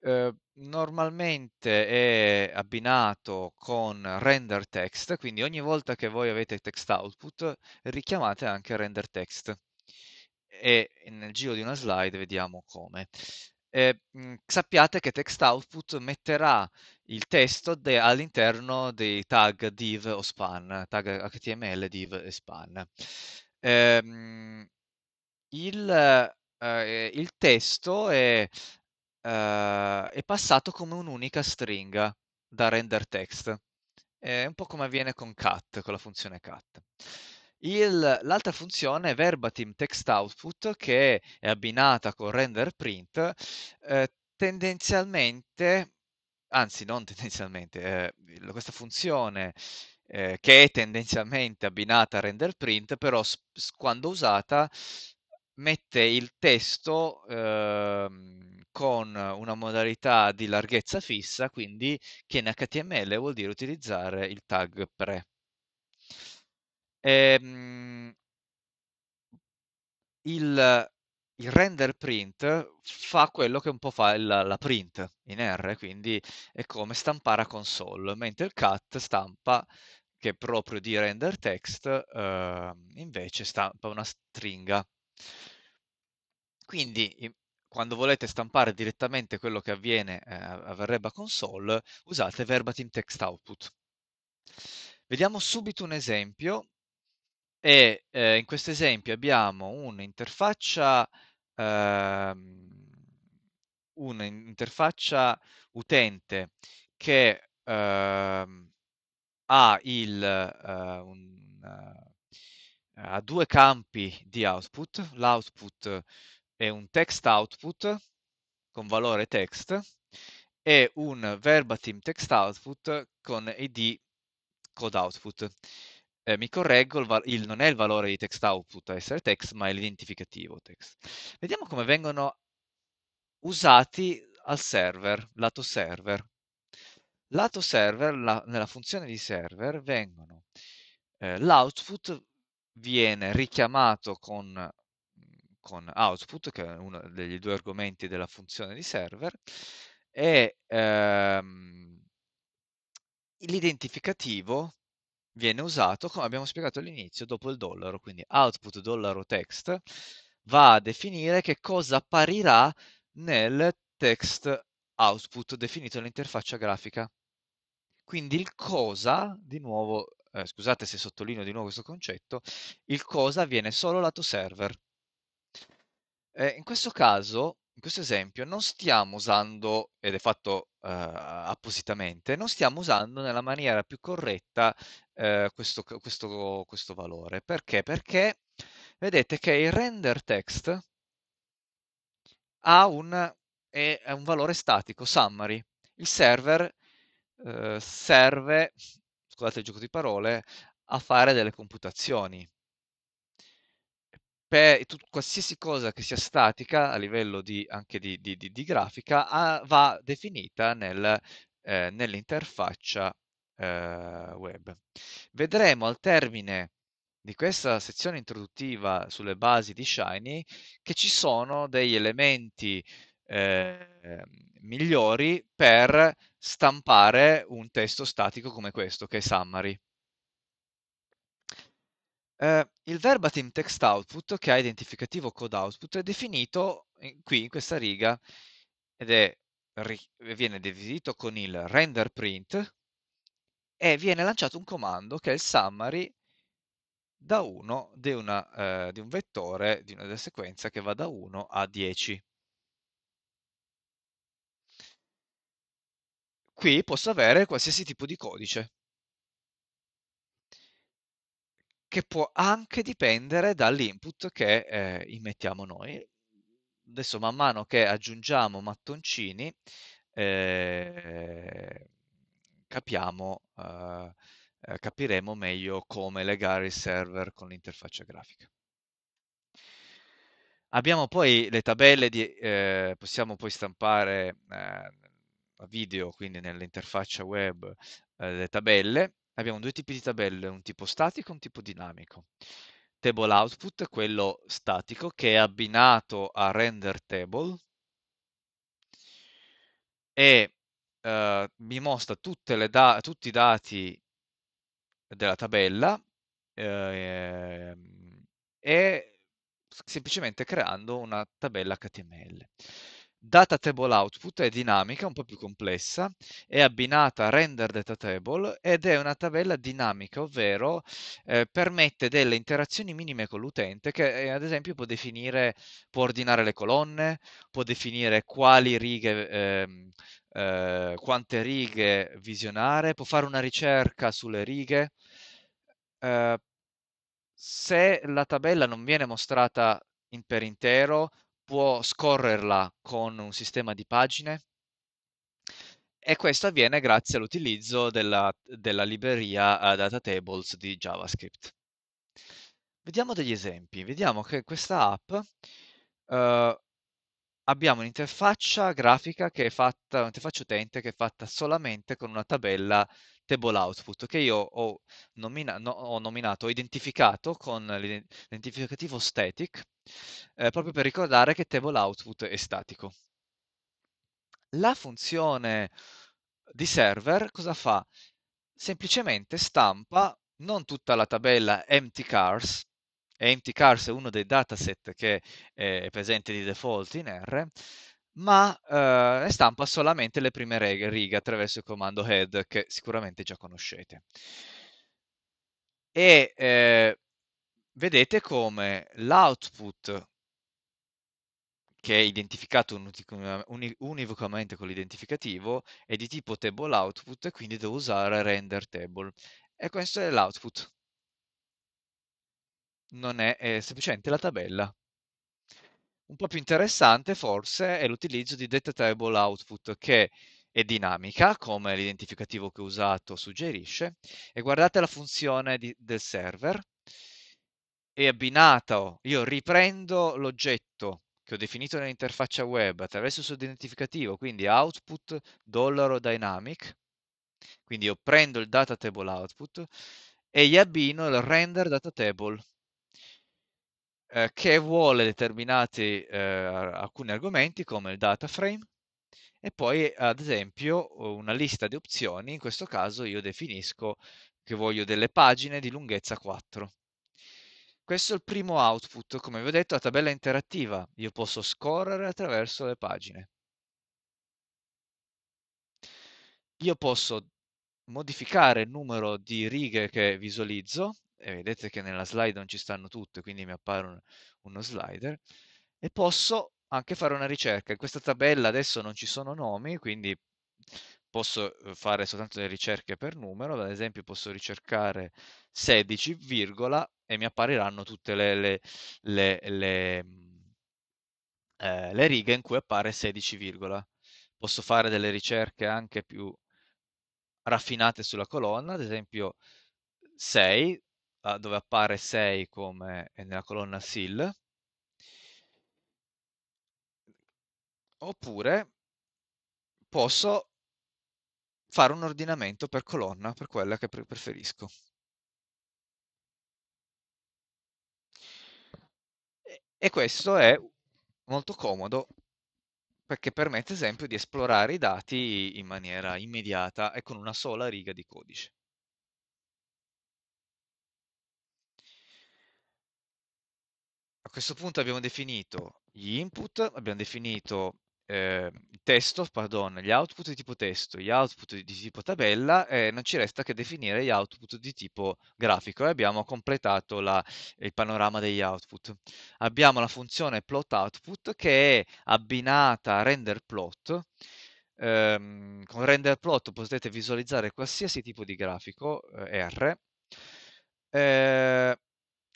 eh, normalmente è abbinato con render text quindi ogni volta che voi avete text output richiamate anche render text e nel giro di una slide vediamo come eh, sappiate che text output metterà il testo de- all'interno dei tag div o span, tag html, div e span. Eh, il, eh, il, testo è, eh, è passato come un'unica stringa da render text. È un po' come avviene con cat, con la funzione cat l'altra funzione è verbatim text output che è abbinata con render print, eh, tendenzialmente, anzi non tendenzialmente, eh, questa funzione eh, che è tendenzialmente abbinata a render print, però quando usata mette il testo ehm, con una modalità di larghezza fissa, quindi che in HTML vuol dire utilizzare il tag pre. Ehm, il, il render print fa quello che un po' fa il- la print in R, quindi è come stampare a console, mentre il cut stampa, che è proprio di render text, eh, invece stampa una stringa. Quindi quando volete stampare direttamente quello che avviene eh, avverrebbe a console, usate verbatim text output. Vediamo subito un esempio e eh, in questo esempio abbiamo un'interfaccia, ehm, un'interfaccia utente che ehm, ha, il, eh, un, eh, ha due campi di output, l'output è un text output con valore text e un verbatim text output con id code output eh, mi correggo, il, il, non è il valore di text output a essere text, ma è l'identificativo text. Vediamo come vengono usati al server, lato server. Lato server, la, nella funzione di server, vengono eh, l'output viene richiamato con, con, output, che è uno degli due argomenti della funzione di server, e ehm, l'identificativo viene usato, come abbiamo spiegato all'inizio, dopo il dollaro, quindi output dollaro text va a definire che cosa apparirà nel text output definito nell'interfaccia grafica. Quindi il cosa, di nuovo, eh, scusate se sottolineo di nuovo questo concetto, il cosa viene solo lato server. Eh, in questo caso, in questo esempio, non stiamo usando, ed è fatto eh, appositamente, non stiamo usando nella maniera più corretta eh, questo, questo, questo valore. Perché? Perché vedete che il render text ha un, è, è un valore statico, summary. Il server eh, serve, scusate il gioco di parole, a fare delle computazioni pe- tut- qualsiasi cosa che sia statica a livello di, anche di, di- di- di grafica ha- va definita nel, eh, nell'interfaccia eh, web. Vedremo al termine di questa sezione introduttiva sulle basi di Shiny che ci sono degli elementi eh, migliori per stampare un testo statico come questo, che è Summary. Ehm, il verbatim text output, che ha identificativo code output, è definito in- qui in questa riga ed è ri- viene definito con il render print e viene lanciato un comando che è il summary da 1 di, eh, di un vettore, di una sequenza che va da 1 a 10. Qui posso avere qualsiasi tipo di codice. che può anche dipendere dall'input che eh, immettiamo noi. Adesso man mano che aggiungiamo mattoncini eh, capiamo, eh, eh, capiremo meglio come legare il server con l'interfaccia grafica. Abbiamo poi le tabelle, di, eh, possiamo poi stampare eh, video, quindi nell'interfaccia web, eh, le tabelle Abbiamo due tipi di tabelle, un tipo statico e un tipo dinamico. Table output è quello statico che è abbinato a render table e eh, mi mostra da- tutti i dati della tabella eh, e semplicemente creando una tabella HTML. Data Table Output è dinamica, un po' più complessa, è abbinata a Render Data Table ed è una tabella dinamica, ovvero eh, permette delle interazioni minime con l'utente che eh, ad esempio può definire, può ordinare le colonne, può definire quali righe... Ehm, eh, quante righe visionare, può fare una ricerca sulle righe, eh, se la tabella non viene mostrata in per intero, può scorrerla con un sistema di pagine e questo avviene grazie all'utilizzo della, della libreria eh, Datatables di JavaScript. Vediamo degli esempi. Vediamo che questa app eh, abbiamo un'interfaccia grafica che è fatta, un'interfaccia utente che è fatta solamente con una tabella table output che io ho, nomina- no, ho nominato, ho identificato con l'identificativo static, eh, proprio per ricordare che table output è statico. La funzione di server cosa fa? Semplicemente stampa non tutta la tabella empty cars, e empty cars è uno dei dataset che è presente di default in R, ma eh, stampa solamente le prime righe, attraverso il comando head che sicuramente già conoscete. E eh, vedete come l'output che è identificato univocamente con l'identificativo è di tipo table output e quindi devo usare render table. E questo è l'output. Non è, è semplicemente la tabella un po' più interessante forse è l'utilizzo di Detetable Output che è dinamica, come l'identificativo che ho usato suggerisce, e guardate la funzione di, del server, è abbinata, oh, io riprendo l'oggetto che ho definito nell'interfaccia web attraverso il suo identificativo, quindi output dynamic, quindi io prendo il data table output e gli abbino il render data table eh, che vuole determinati eh, alcuni argomenti come il data frame e poi ad esempio una lista di opzioni, in questo caso io definisco che voglio delle pagine di lunghezza 4. Questo è il primo output, come vi ho detto, la tabella interattiva, io posso scorrere attraverso le pagine. Io posso modificare il numero di righe che visualizzo e vedete che nella slide non ci stanno tutte, quindi mi appare un, uno slider, e posso anche fare una ricerca. In questa tabella adesso non ci sono nomi, quindi posso eh, fare soltanto delle ricerche per numero, ad esempio posso ricercare 16, virgola, e mi appariranno tutte le, le, le, le, eh, le righe in cui appare 16, virgola. Posso fare delle ricerche anche più raffinate sulla colonna, ad esempio 6, dove appare 6 come eh, nella colonna SIL, oppure posso fare un ordinamento per colonna per quella che preferisco. E questo è molto comodo perché permette, ad esempio, di esplorare i dati in maniera immediata e con una sola riga di codice. questo punto abbiamo definito gli input, abbiamo definito eh, testo, pardon, gli output di tipo testo, gli output di, tipo tabella, eh, non ci resta che definire gli output di tipo grafico e abbiamo completato la, il panorama degli output. Abbiamo la funzione plot output che è abbinata a render plot. Eh, con render plot potete visualizzare qualsiasi tipo di grafico eh, R. Ehm,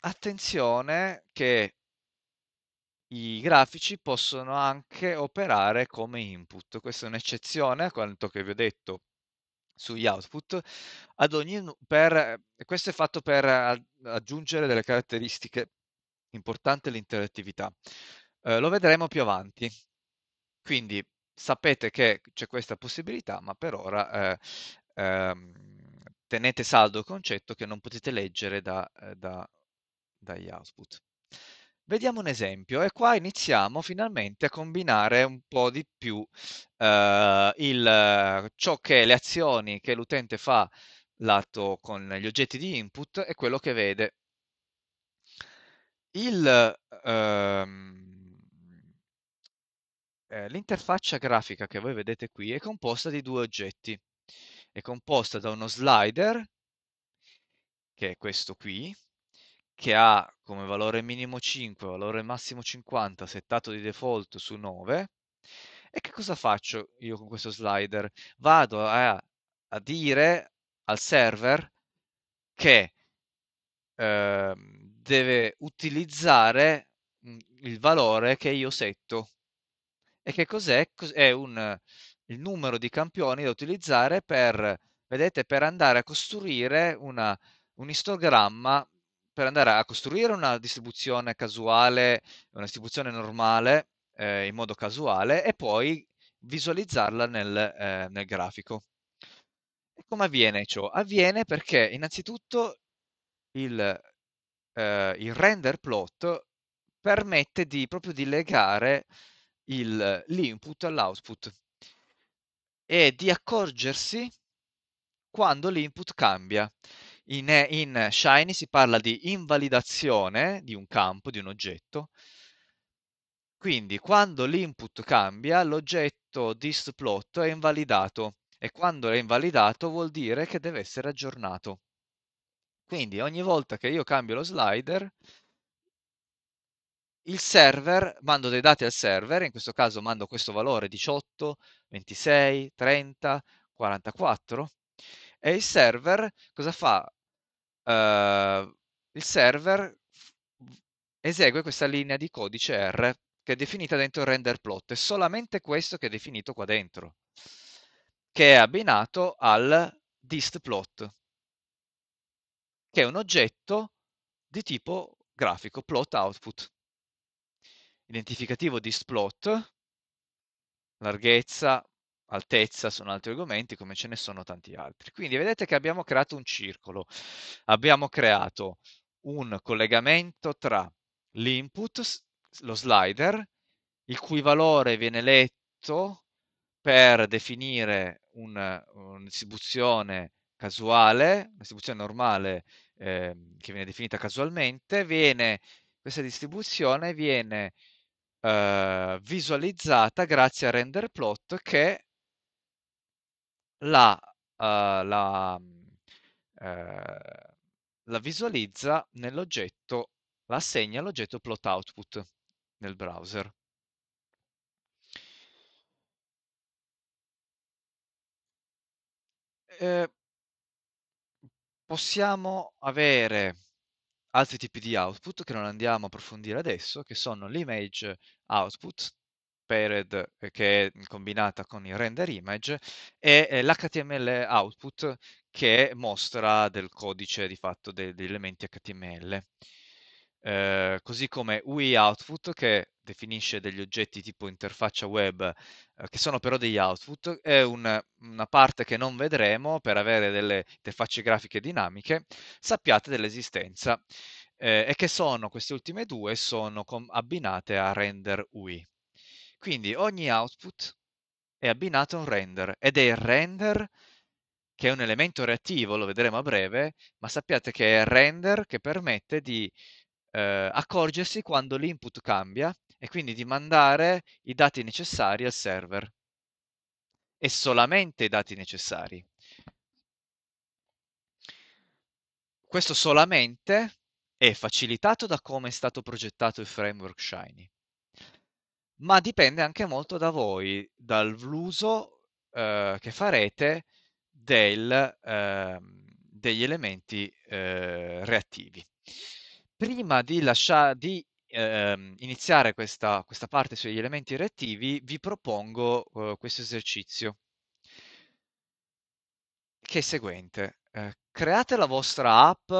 attenzione che i grafici possono anche operare come input. Questa è un'eccezione a quanto che vi ho detto sugli output. Ogni, per, eh, questo è fatto per aggiungere delle caratteristiche importanti all'interattività. Eh, lo vedremo più avanti. Quindi sapete che c'è questa possibilità, ma per ora eh, ehm, tenete saldo il concetto che non potete leggere da, eh, da, dagli output. Vediamo un esempio e qua iniziamo finalmente a combinare un po' di più eh, il, ciò che le azioni che l'utente fa lato con gli oggetti di input e quello che vede. Il, ehm, eh, l'interfaccia grafica che voi vedete qui è composta di due oggetti. È composta da uno slider, che è questo qui, che ha come valore minimo 5, valore massimo 50, settato di default su 9. E che cosa faccio io con questo slider? Vado a, a dire al server che eh, deve utilizzare mhmm, il valore che io setto. E che cos'è? È un, il numero di campioni da utilizzare per, vedete, per andare a costruire una, un istogramma per andare a costruire una distribuzione casuale, una distribuzione normale eh, in modo casuale e poi visualizzarla nel, eh, nel grafico. E come avviene ciò? Avviene perché innanzitutto il, eh, il render plot permette di, proprio di legare il, l'input all'output e di accorgersi quando l'input cambia. In, in Shiny si parla di invalidazione di un campo, di un oggetto. Quindi quando l'input cambia, l'oggetto distplot è invalidato e quando è invalidato vuol dire che deve essere aggiornato. Quindi ogni volta che io cambio lo slider, il server, mando dei dati al server, in questo caso mando questo valore 18, 26, 30, 44, e il server cosa fa? ehm, il server esegue questa linea di codice R che è definita dentro il render plot. È solamente questo che è definito qua dentro, che è abbinato al dist plot, che è un oggetto di tipo grafico, plot output. Identificativo dist plot, larghezza, altezza sono altri argomenti, come ce ne sono tanti altri. Quindi vedete che abbiamo creato un circolo, abbiamo creato un collegamento tra l'input, lo slider, il cui valore viene letto per definire una, una distribuzione casuale, una distribuzione normale eh, che viene definita casualmente, viene, questa distribuzione viene eh, visualizzata grazie a render plot che la, uh, la, uh, la visualizza nell'oggetto, la assegna all'oggetto plot output nel browser. Eh, possiamo avere altri tipi di output che non andiamo a approfondire adesso, che sono l'image output, Pared eh, che è combinata con il render image e eh, l'HTML output che mostra del codice di fatto degli elementi HTML. Eh, così come UI output che definisce degli oggetti tipo interfaccia web eh, che sono però degli output è un, una parte che non vedremo per avere delle interfacce grafiche dinamiche sappiate dell'esistenza eh, e che sono queste ultime due sono com- abbinate a render UI quindi ogni output è abbinato a un render ed è il render che è un elemento reattivo, lo vedremo a breve, ma sappiate che è il render che permette di eh, accorgersi quando l'input cambia e quindi di mandare i dati necessari al server e solamente i dati necessari. Questo solamente è facilitato da come è stato progettato il framework Shiny ma dipende anche molto da voi, dall'uso eh, che farete del, eh, degli elementi eh, reattivi. Prima di, lascia, di ehm, iniziare questa, questa, parte sugli elementi reattivi, vi propongo eh, questo esercizio, che è seguente. Eh, create la vostra app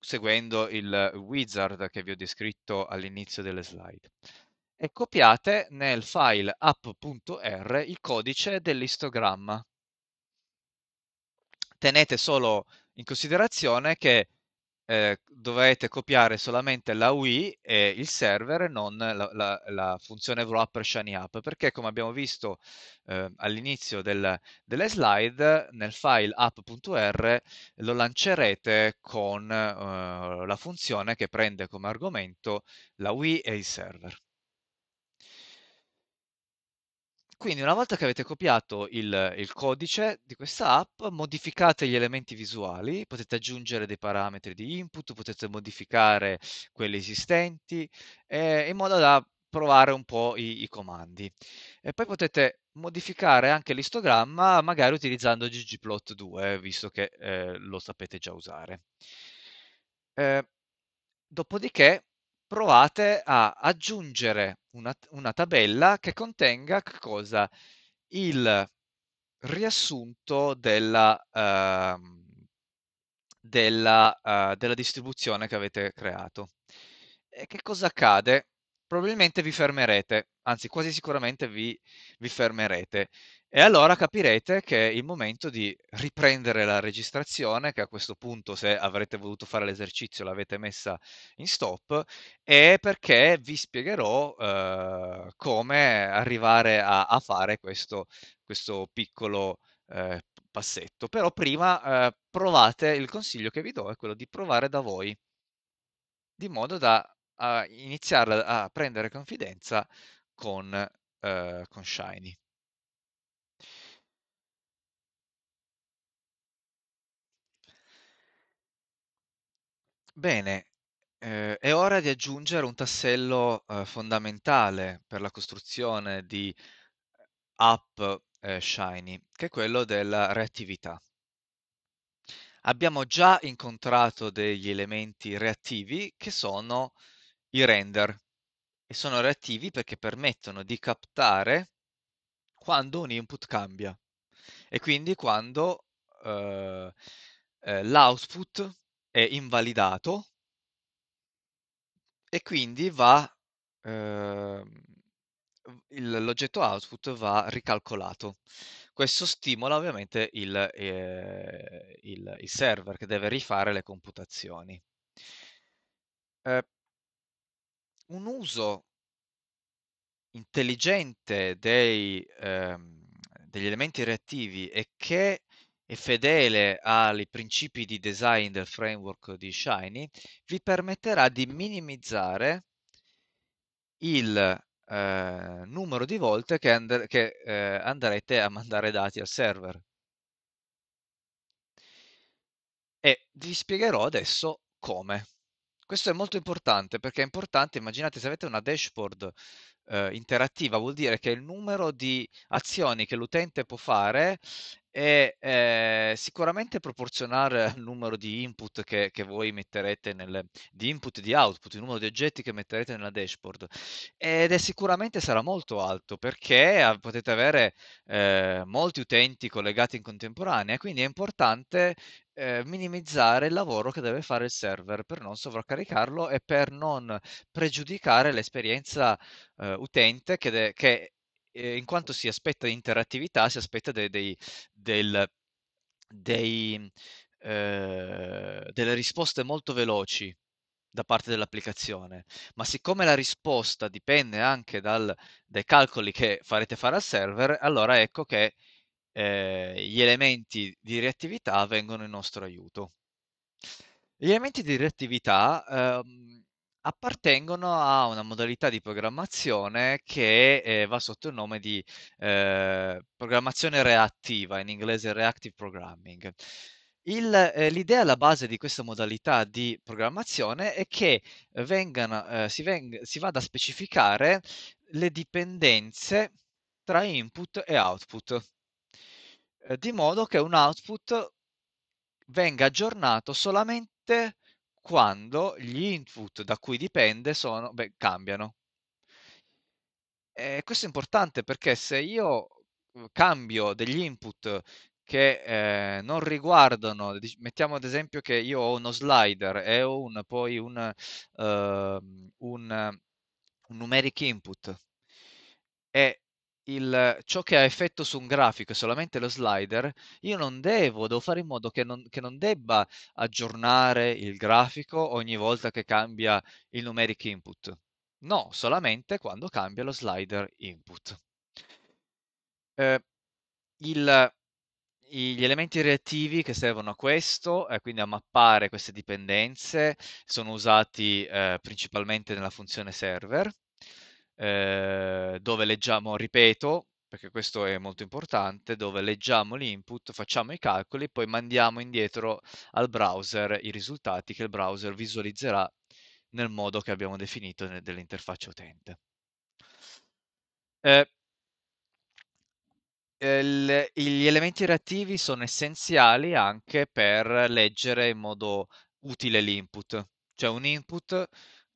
seguendo il wizard che vi ho descritto all'inizio delle slide e copiate nel file app.r il codice dell'istogramma. Tenete solo in considerazione che eh, dovrete copiare solamente la UI e il server, e non la, la, la funzione wrapper Shiny App, perché come abbiamo visto eh, all'inizio del, delle slide, nel file app.r lo lancerete con eh, la funzione che prende come argomento la UI e il server. Quindi una volta che avete copiato il, il codice di questa app, modificate gli elementi visuali, potete aggiungere dei parametri di input, potete modificare quelli esistenti, eh, in modo da provare un po' i, i comandi. E poi potete modificare anche l'istogramma, magari utilizzando ggplot2, visto che eh, lo sapete già usare. Eh, dopodiché provate a aggiungere una, una tabella che contenga che cosa? Il riassunto della, uh, della, uh, della distribuzione che avete creato. E che cosa accade probabilmente vi fermerete, anzi quasi sicuramente vi, vi fermerete. E allora capirete che è il momento di riprendere la registrazione, che a questo punto se avrete voluto fare l'esercizio l'avete messa in stop, e perché vi spiegherò eh, come arrivare a, a fare questo, questo piccolo eh, passetto. Però prima eh, provate, il consiglio che vi do è quello di provare da voi, di modo da a iniziare a prendere confidenza con, eh, con Shiny. Bene, eh, è ora di aggiungere un tassello eh, fondamentale per la costruzione di app eh, Shiny, che è quello della reattività. Abbiamo già incontrato degli elementi reattivi che sono i render e sono reattivi perché permettono di captare quando un input cambia e quindi quando eh, eh, l'output è invalidato e quindi va eh, l'oggetto output va ricalcolato. Questo stimola ovviamente il, eh, il, il server che deve rifare le computazioni. Eh, un uso intelligente dei, ehm, degli elementi reattivi e che è fedele ai principi di design del framework di Shiny, vi permetterà di minimizzare il eh, numero di volte che, and- che eh, andrete a mandare dati al server. E vi spiegherò adesso come. Questo è molto importante perché è importante, immaginate se avete una dashboard eh, interattiva, vuol dire che il numero di azioni che l'utente può fare è eh, sicuramente proporzionare al numero di input che, che voi metterete nel, di input e di output, il numero di oggetti che metterete nella dashboard ed è sicuramente sarà molto alto perché potete avere eh, molti utenti collegati in contemporanea, quindi è importante eh, minimizzare il lavoro che deve fare il server per non sovraccaricarlo e per non pregiudicare l'esperienza eh, utente che, de- che eh, in quanto si aspetta interattività, si aspetta dei, dei, del, dei, eh, delle risposte molto veloci da parte dell'applicazione, ma siccome la risposta dipende anche dal, dai calcoli che farete fare al server, allora ecco che eh, gli elementi di reattività vengono in nostro aiuto. Gli elementi di reattività ehm, Appartengono a una modalità di programmazione che, ehm, va sotto il nome di, ehm, programmazione reattiva, in inglese reactive programming. Il ehm, l'idea alla base di questa modalità di programmazione è che vengano ehm, si veng si vada a specificare le dipendenze tra input e output, eh, di modo che un output venga aggiornato solamente quando gli input da cui dipende sono, beh, cambiano. E questo è importante perché se io uhm, cambio degli input che eh, non riguardano, mettiamo ad esempio che io ho uno slider e ho un, poi un, uh, un, un numeric input e il, ciò che ha effetto su un grafico è solamente lo slider, io non devo, devo fare in modo che non, che non debba aggiornare il grafico ogni volta che cambia il numeric input. No, solamente quando cambia lo slider input. Eh, il, gli elementi reattivi che servono a questo, eh, quindi a mappare queste dipendenze, sono usati eh, principalmente nella funzione server Ehm, dove leggiamo, ripeto, perché questo è molto importante, dove leggiamo l'input, facciamo i calcoli, e poi mandiamo indietro al browser i risultati che il browser visualizzerà nel modo che abbiamo definito nell'interfaccia utente. Eh, eh gli elementi reattivi sono essenziali anche per leggere in modo utile l'input, cioè un input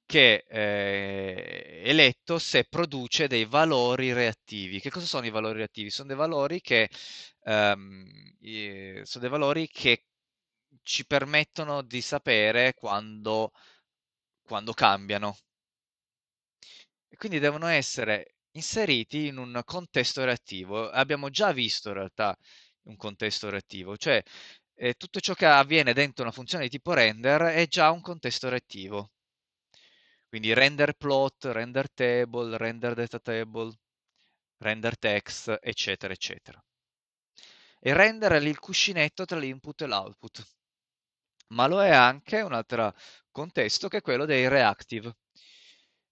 che eh, eletto se produce dei valori reattivi. Che cosa sono i valori reattivi? Sono dei valori che, ehm, sono dei valori che ci permettono di sapere quando, quando cambiano. E quindi devono essere inseriti in un contesto reattivo. Abbiamo già visto in realtà un contesto reattivo, cioè eh, tutto ciò che avviene dentro una funzione di tipo render è già un contesto reattivo quindi render plot, render table, render data table, render text, eccetera, eccetera. E render è il cuscinetto tra l'input e l'output. Ma lo è anche un altro contesto che è quello dei reactive,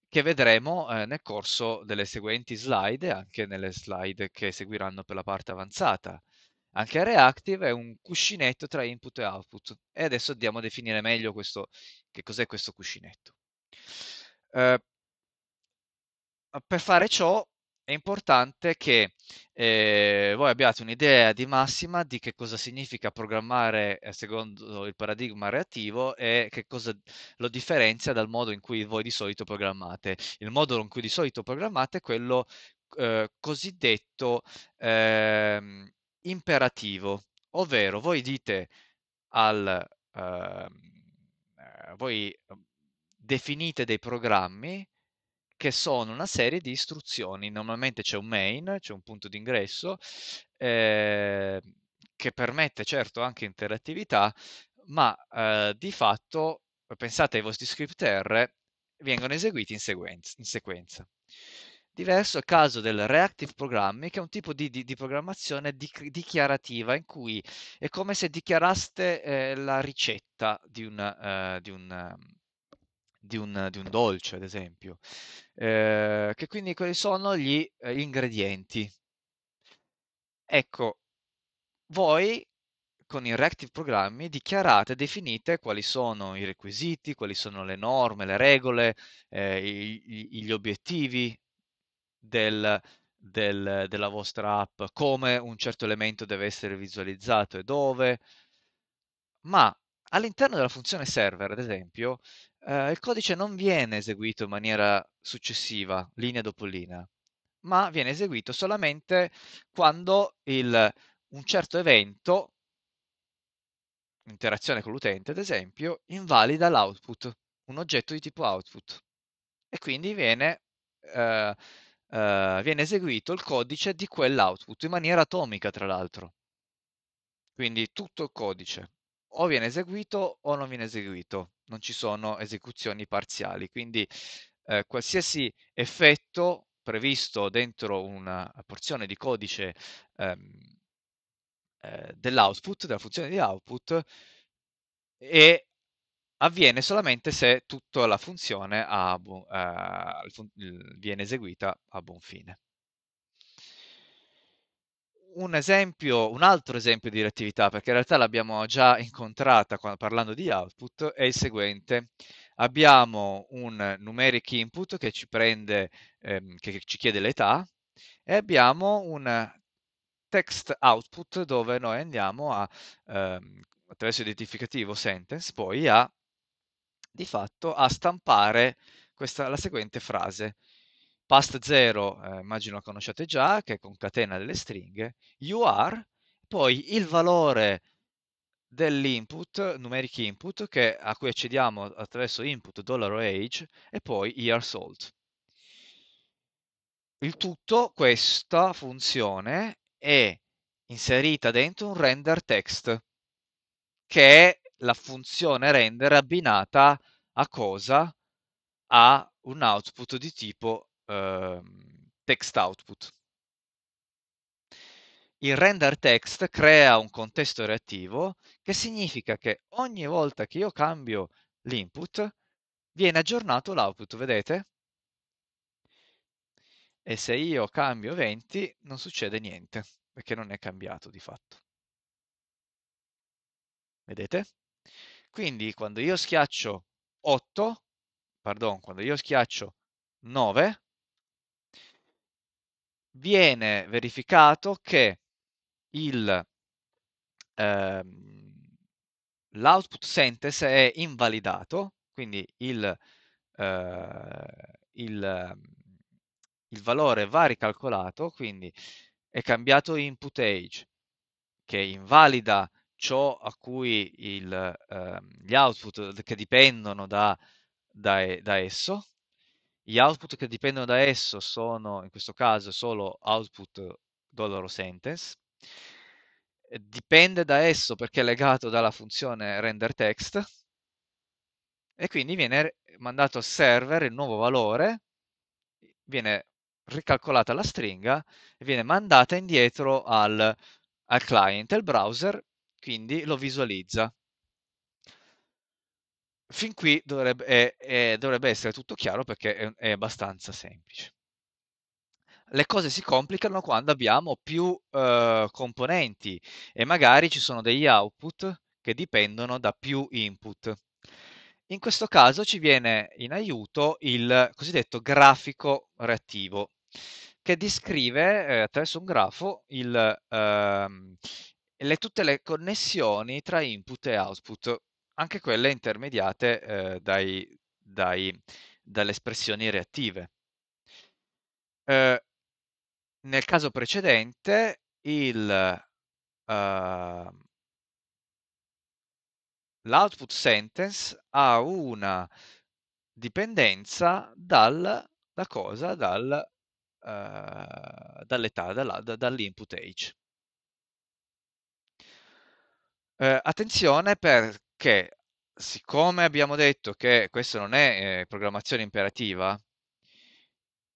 che vedremo eh, nel corso delle seguenti slide e anche nelle slide che seguiranno per la parte avanzata. Anche Reactive è un cuscinetto tra input e output e adesso andiamo a definire meglio questo, che cos'è questo cuscinetto. Eh, per fare ciò è importante che eh, voi abbiate un'idea di massima di che cosa significa programmare eh, secondo il paradigma reattivo e che cosa lo differenzia dal modo in cui voi di solito programmate. Il modo in cui di solito programmate è quello eh, cosiddetto eh, imperativo, ovvero voi dite al... Ehm, eh, voi definite dei programmi che sono una serie di istruzioni. Normalmente c'è un main, c'è un punto d'ingresso, eh, che permette certo anche interattività, ma eh, di fatto, pensate ai vostri script R, vengono eseguiti in sequenza. In sequenza. Diverso è il caso del reactive programming, che è un tipo di, di, di programmazione di, dichiarativa in cui è come se dichiaraste eh, la ricetta di un, uh, di un, uh, di un, di un dolce, ad esempio. Eh, che quindi quali sono gli eh, ingredienti? Ecco, voi con i Reactive Programmi dichiarate, definite quali sono i requisiti, quali sono le norme, le regole, eh, i, gli obiettivi del, del, della vostra app, come un certo elemento deve essere visualizzato e dove, ma all'interno della funzione server, ad esempio, eh, il codice non viene eseguito in maniera successiva, linea dopo linea, ma viene eseguito solamente quando il, un certo evento, interazione con l'utente ad esempio, invalida l'output, un oggetto di tipo output. E quindi viene, eh, eh, viene eseguito il codice di quell'output, in maniera atomica tra l'altro. Quindi tutto il codice o viene eseguito o non viene eseguito, non ci sono esecuzioni parziali. Quindi eh, qualsiasi effetto previsto dentro una porzione di codice ehm, eh, dell'output, della funzione di output, e avviene solamente se tutta la funzione ha, eh, viene eseguita a buon fine un esempio, un altro esempio di reattività, perché in realtà l'abbiamo già incontrata quando, parlando di output, è il seguente. Abbiamo un numeric input che ci prende, ehm, che ci chiede l'età, e abbiamo un text output dove noi andiamo a, ehm, attraverso identificativo sentence, poi a, di fatto, a stampare questa, la seguente frase past0, eh, immagino lo conosciate già, che concatena delle stringhe, UR, poi il valore dell'input, numeric input, che, a cui accediamo attraverso input $age, e poi years old. Il tutto, questa funzione, è inserita dentro un render text, che è la funzione render abbinata a cosa? A un output di tipo Ehm, text output. Il render text crea un contesto reattivo che significa che ogni volta che io cambio l'input viene aggiornato l'output, vedete? E se io cambio 20 non succede niente perché non è cambiato di fatto. Vedete? Quindi quando io schiaccio 8, pardon, quando io schiaccio 9, viene verificato che il, ehm, l'output sentence è invalidato, quindi il, eh, il, il valore va ricalcolato, quindi è cambiato input age, che invalida ciò a cui il, eh, gli output che dipendono da, da, da esso, gli output che dipendono da esso sono, in questo caso, solo output dollaro sentence. Dipende da esso perché è legato dalla funzione render text e quindi viene mandato al server il nuovo valore, viene ricalcolata la stringa e viene mandata indietro al, al client, il browser, quindi lo visualizza fin qui dovrebbe, eh, eh, dovrebbe, essere tutto chiaro perché è, è, abbastanza semplice. Le cose si complicano quando abbiamo più eh, componenti e magari ci sono degli output che dipendono da più input. In questo caso ci viene in aiuto il cosiddetto grafico reattivo che descrive eh, attraverso un grafo il, ehm, le, tutte le connessioni tra input e output anche quelle intermediate eh, dai, dai, dalle espressioni reattive. Eh, nel caso precedente, il, uh, l'output sentence ha una dipendenza dalla cosa, dal, uh, dall'età, dalla, da, dall'input age. Uh, attenzione perché perché siccome abbiamo detto che questo non è eh, programmazione imperativa,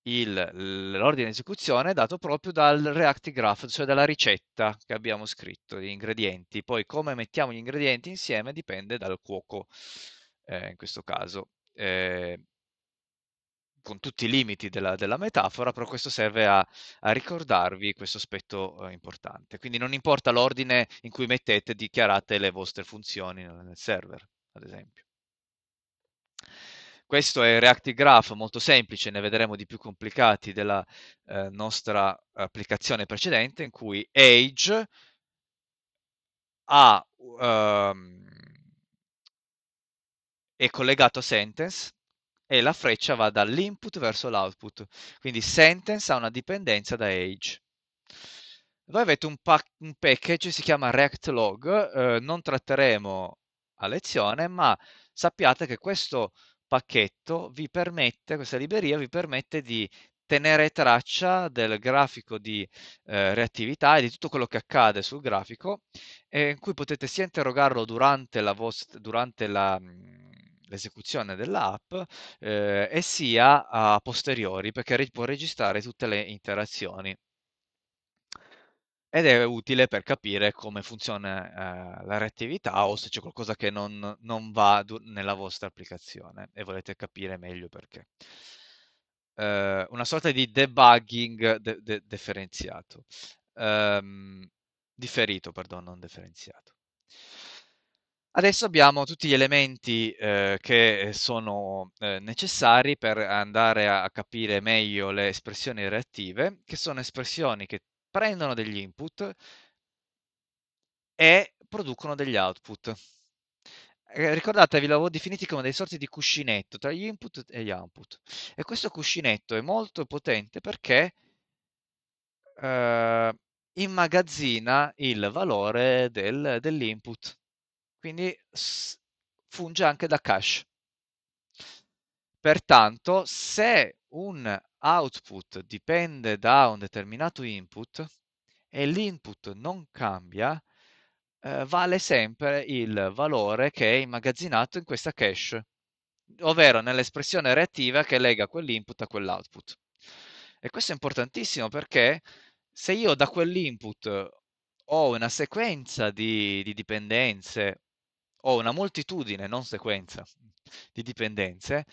il, l'ordine di esecuzione è dato proprio dal React Graph, cioè dalla ricetta che abbiamo scritto, gli ingredienti. Poi come mettiamo gli ingredienti insieme dipende dal cuoco, eh, in questo caso. Eh, con tutti i limiti della, della, metafora, però questo serve a, a ricordarvi questo aspetto eh, importante. Quindi non importa l'ordine in cui mettete, dichiarate le vostre funzioni nel, server, ad esempio. Questo è Reactive Graph, molto semplice, ne vedremo di più complicati della eh, nostra applicazione precedente, in cui age ha, um, è collegato a sentence, e la freccia va dall'input verso l'output. Quindi sentence ha una dipendenza da age. Voi avete un, pack, un package, si chiama React Log, eh, non tratteremo a lezione, ma sappiate che questo pacchetto vi permette, questa libreria vi permette di tenere traccia del grafico di eh, reattività e di tutto quello che accade sul grafico, eh, in cui potete sia interrogarlo durante la, vost- durante la mm, l'esecuzione dell'app eh, e sia a posteriori perché re- può registrare tutte le interazioni ed è utile per capire come funziona eh, la reattività o se c'è qualcosa che non, non va du- nella vostra applicazione e volete capire meglio perché. Eh, una sorta di debugging de- de- differenziato, um, differito, perdono, non differenziato. Adesso abbiamo tutti gli elementi eh, che eh, sono eh, necessari per andare a capire meglio le espressioni reattive, che sono espressioni che prendono degli input e producono degli output. Eh, ricordatevi, l'avevo definiti come dei sorti di cuscinetto tra gli input e gli output. E questo cuscinetto è molto potente perché eh, immagazzina il valore del, dell'input quindi funge anche da cache. Pertanto, se un output dipende da un determinato input e l'input non cambia, eh, vale sempre il valore che è immagazzinato in questa cache, ovvero nell'espressione reattiva che lega quell'input a quell'output. E questo è importantissimo perché se io da quell'input ho una sequenza di, di dipendenze ho una moltitudine non sequenza di dipendenze,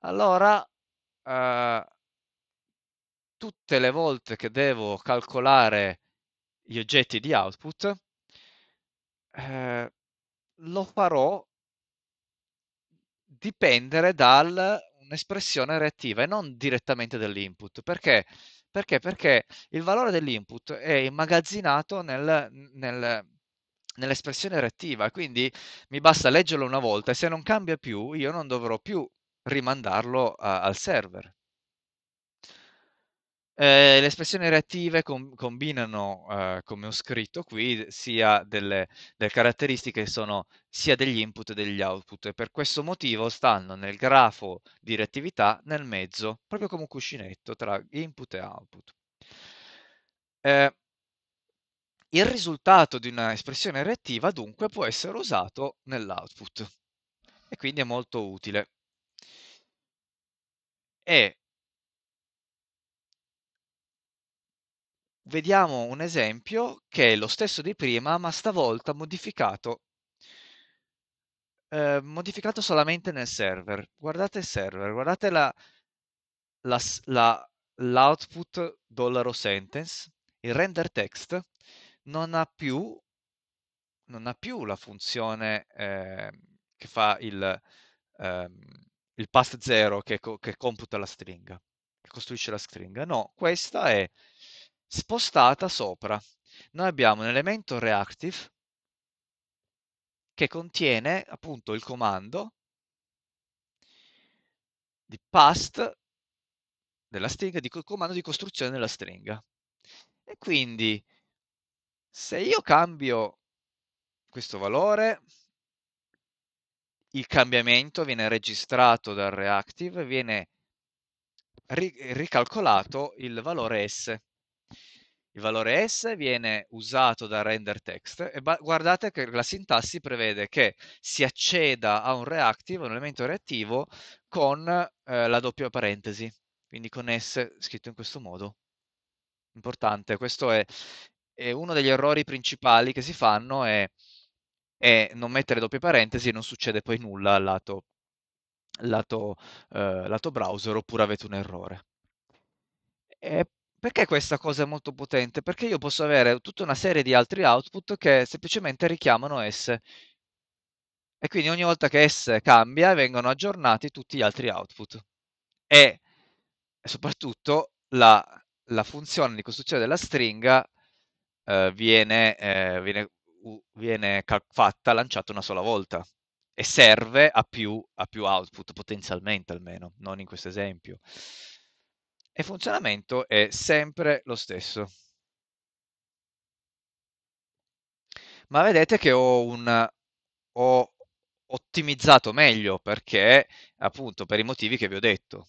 allora eh, tutte le volte che devo calcolare gli oggetti di output, eh, lo farò dipendere da un'espressione reattiva e non direttamente dall'input. Perché? Perché? Perché il valore dell'input è immagazzinato nel, nel nell'espressione reattiva, quindi mi basta leggerlo una volta e se non cambia più io non dovrò più rimandarlo a, al server. Eh, le espressioni reattive com- combinano, eh, come ho scritto qui, sia delle, delle, caratteristiche che sono sia degli input che degli output e per questo motivo stanno nel grafo di reattività nel mezzo, proprio come un cuscinetto tra input e output. Eh, il risultato di una espressione reattiva dunque può essere usato nell'output e quindi è molto utile. E vediamo un esempio che è lo stesso di prima ma stavolta modificato, eh, modificato solamente nel server. Guardate il server, guardate la, la, la, l'output sentence, il render text non ha più, non ha più la funzione eh, che fa il, ehm, il path 0 che, co- che computa la stringa, che costruisce la stringa. No, questa è spostata sopra. Noi abbiamo un elemento reactive che contiene appunto il comando di past della stringa, di comando di costruzione della stringa. E quindi se io cambio questo valore, il cambiamento viene registrato dal reactive, viene ri ricalcolato il valore S. Il valore S viene usato da render text e guardate che la sintassi prevede che si acceda a un reactive, un elemento reattivo, con eh, la doppia parentesi, quindi con S scritto in questo modo. Importante, questo è eh, uno degli errori principali che si fanno è, è, non mettere doppie parentesi e non succede poi nulla al lato, lato, eh, lato browser oppure avete un errore. E perché questa cosa è molto potente? Perché io posso avere tutta una serie di altri output che semplicemente richiamano S e quindi ogni volta che S cambia vengono aggiornati tutti gli altri output e soprattutto la, la funzione di costruzione della stringa eh, viene, eh, viene, viene cal- fatta, lanciata una sola volta e serve a più, a più output, potenzialmente almeno, non in questo esempio. E funzionamento è sempre lo stesso. Ma vedete che ho, un, ho ottimizzato meglio perché appunto per i motivi che vi ho detto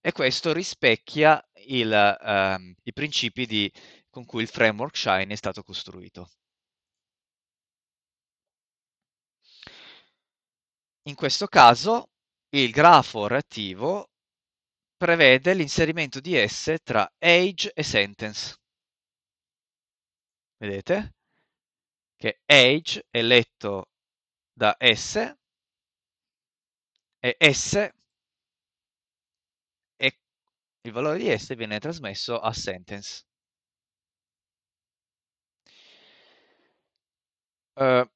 e questo rispecchia il, uh, i principi di con cui il framework Shine è stato costruito. In questo caso il grafo reattivo prevede l'inserimento di S tra age e sentence. Vedete? Che age è letto da S e S e il valore di S viene trasmesso a sentence. Ehm,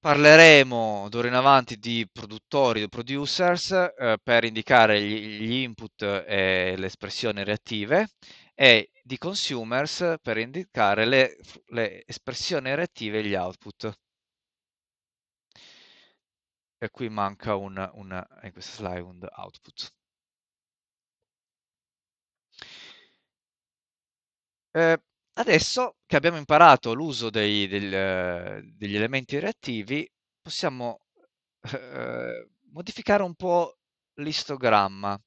parleremo d'ora in avanti di produttori o producers eh, per indicare gli, gli input e le espressioni reattive e di consumers per indicare le, le espressioni reattive e gli output. E qui manca un, un, in questa slide un output. Eh, Adesso che abbiamo imparato l'uso dei, del, degli elementi reattivi, possiamo eh, eh, modificare un po' l'istogramma.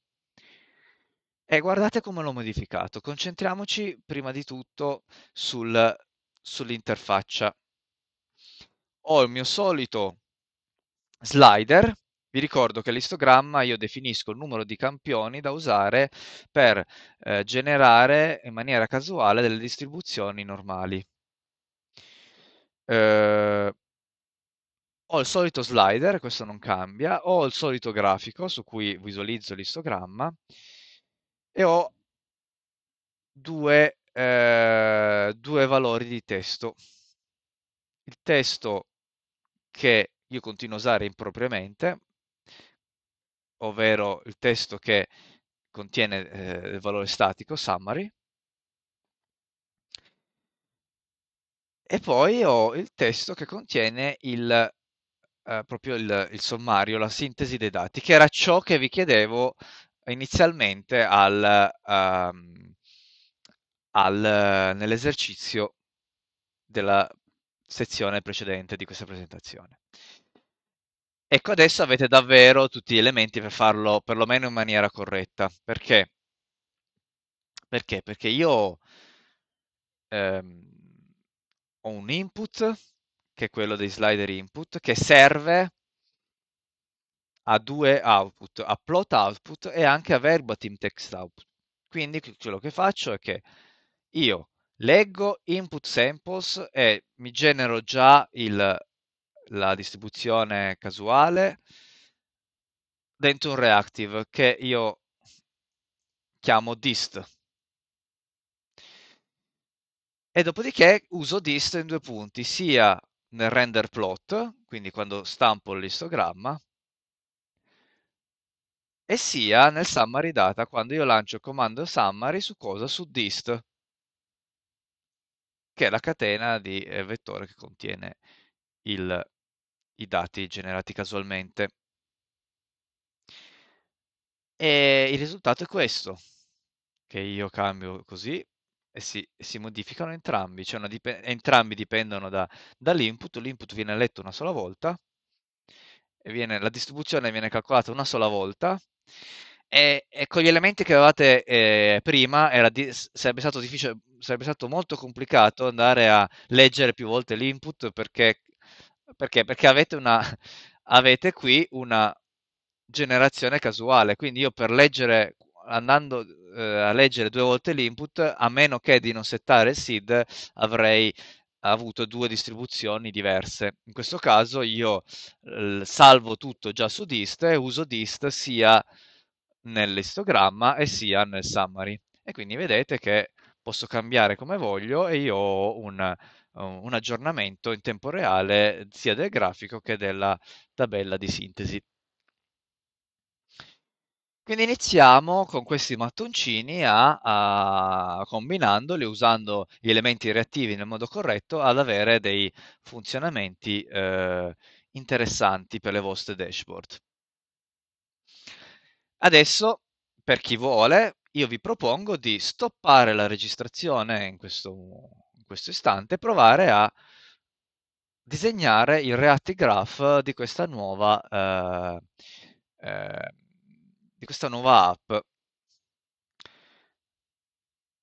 E guardate come l'ho modificato. Concentriamoci prima di tutto sul, sull'interfaccia. Ho il mio solito slider vi ricordo che all'istogramma io definisco il numero di campioni da usare per eh, generare in maniera casuale delle distribuzioni normali. Eh, ho il solito slider, questo non cambia, ho il solito grafico su cui visualizzo l'istogramma e ho due, eh, due valori di testo. Il testo che io continuo a usare impropriamente, ovvero il testo che contiene eh, il valore statico summary, e poi ho il testo che contiene il, eh, proprio il, il, sommario, la sintesi dei dati, che era ciò che vi chiedevo inizialmente al, um, al, nell'esercizio della sezione precedente di questa presentazione. Ecco, adesso avete davvero tutti gli elementi per farlo perlomeno in maniera corretta. Perché? Perché? Perché io ehm, ho un input, che è quello dei slider input, che serve a due output, a plot output e anche a verbatim text output. Quindi quello che faccio è che io leggo input samples e mi genero già il la distribuzione casuale dentro un reactive che io chiamo dist. E dopodiché uso dist in due punti, sia nel render plot, quindi quando stampo l'istogramma, e sia nel summary data quando io lancio il comando summary su cosa? Su dist, che è la catena di eh, vettore che contiene il i dati generati casualmente. E il risultato è questo, che io cambio così e si, si modificano entrambi, cioè dip entrambi dipendono da, dall'input, l'input viene letto una sola volta, viene, la distribuzione viene calcolata una sola volta e, e con gli elementi che avevate eh, prima sarebbe stato, sarebbe stato molto complicato andare a leggere più volte l'input perché perché? Perché avete, una, avete qui una generazione casuale, quindi io per leggere, andando eh, a leggere due volte l'input, a meno che di non settare il seed, avrei avuto due distribuzioni diverse. In questo caso io eh, salvo tutto già su dist e uso dist sia nell'istogramma e sia nel summary. E quindi vedete che posso cambiare come voglio e io ho un un aggiornamento in tempo reale sia del grafico che della tabella di sintesi. Quindi iniziamo con questi mattoncini a, a, combinandoli, usando gli elementi reattivi nel modo corretto, ad avere dei funzionamenti eh, interessanti per le vostre dashboard. Adesso, per chi vuole, io vi propongo di stoppare la registrazione in questo questo istante, provare a disegnare il reati graph di questa nuova, eh, eh, di questa nuova app.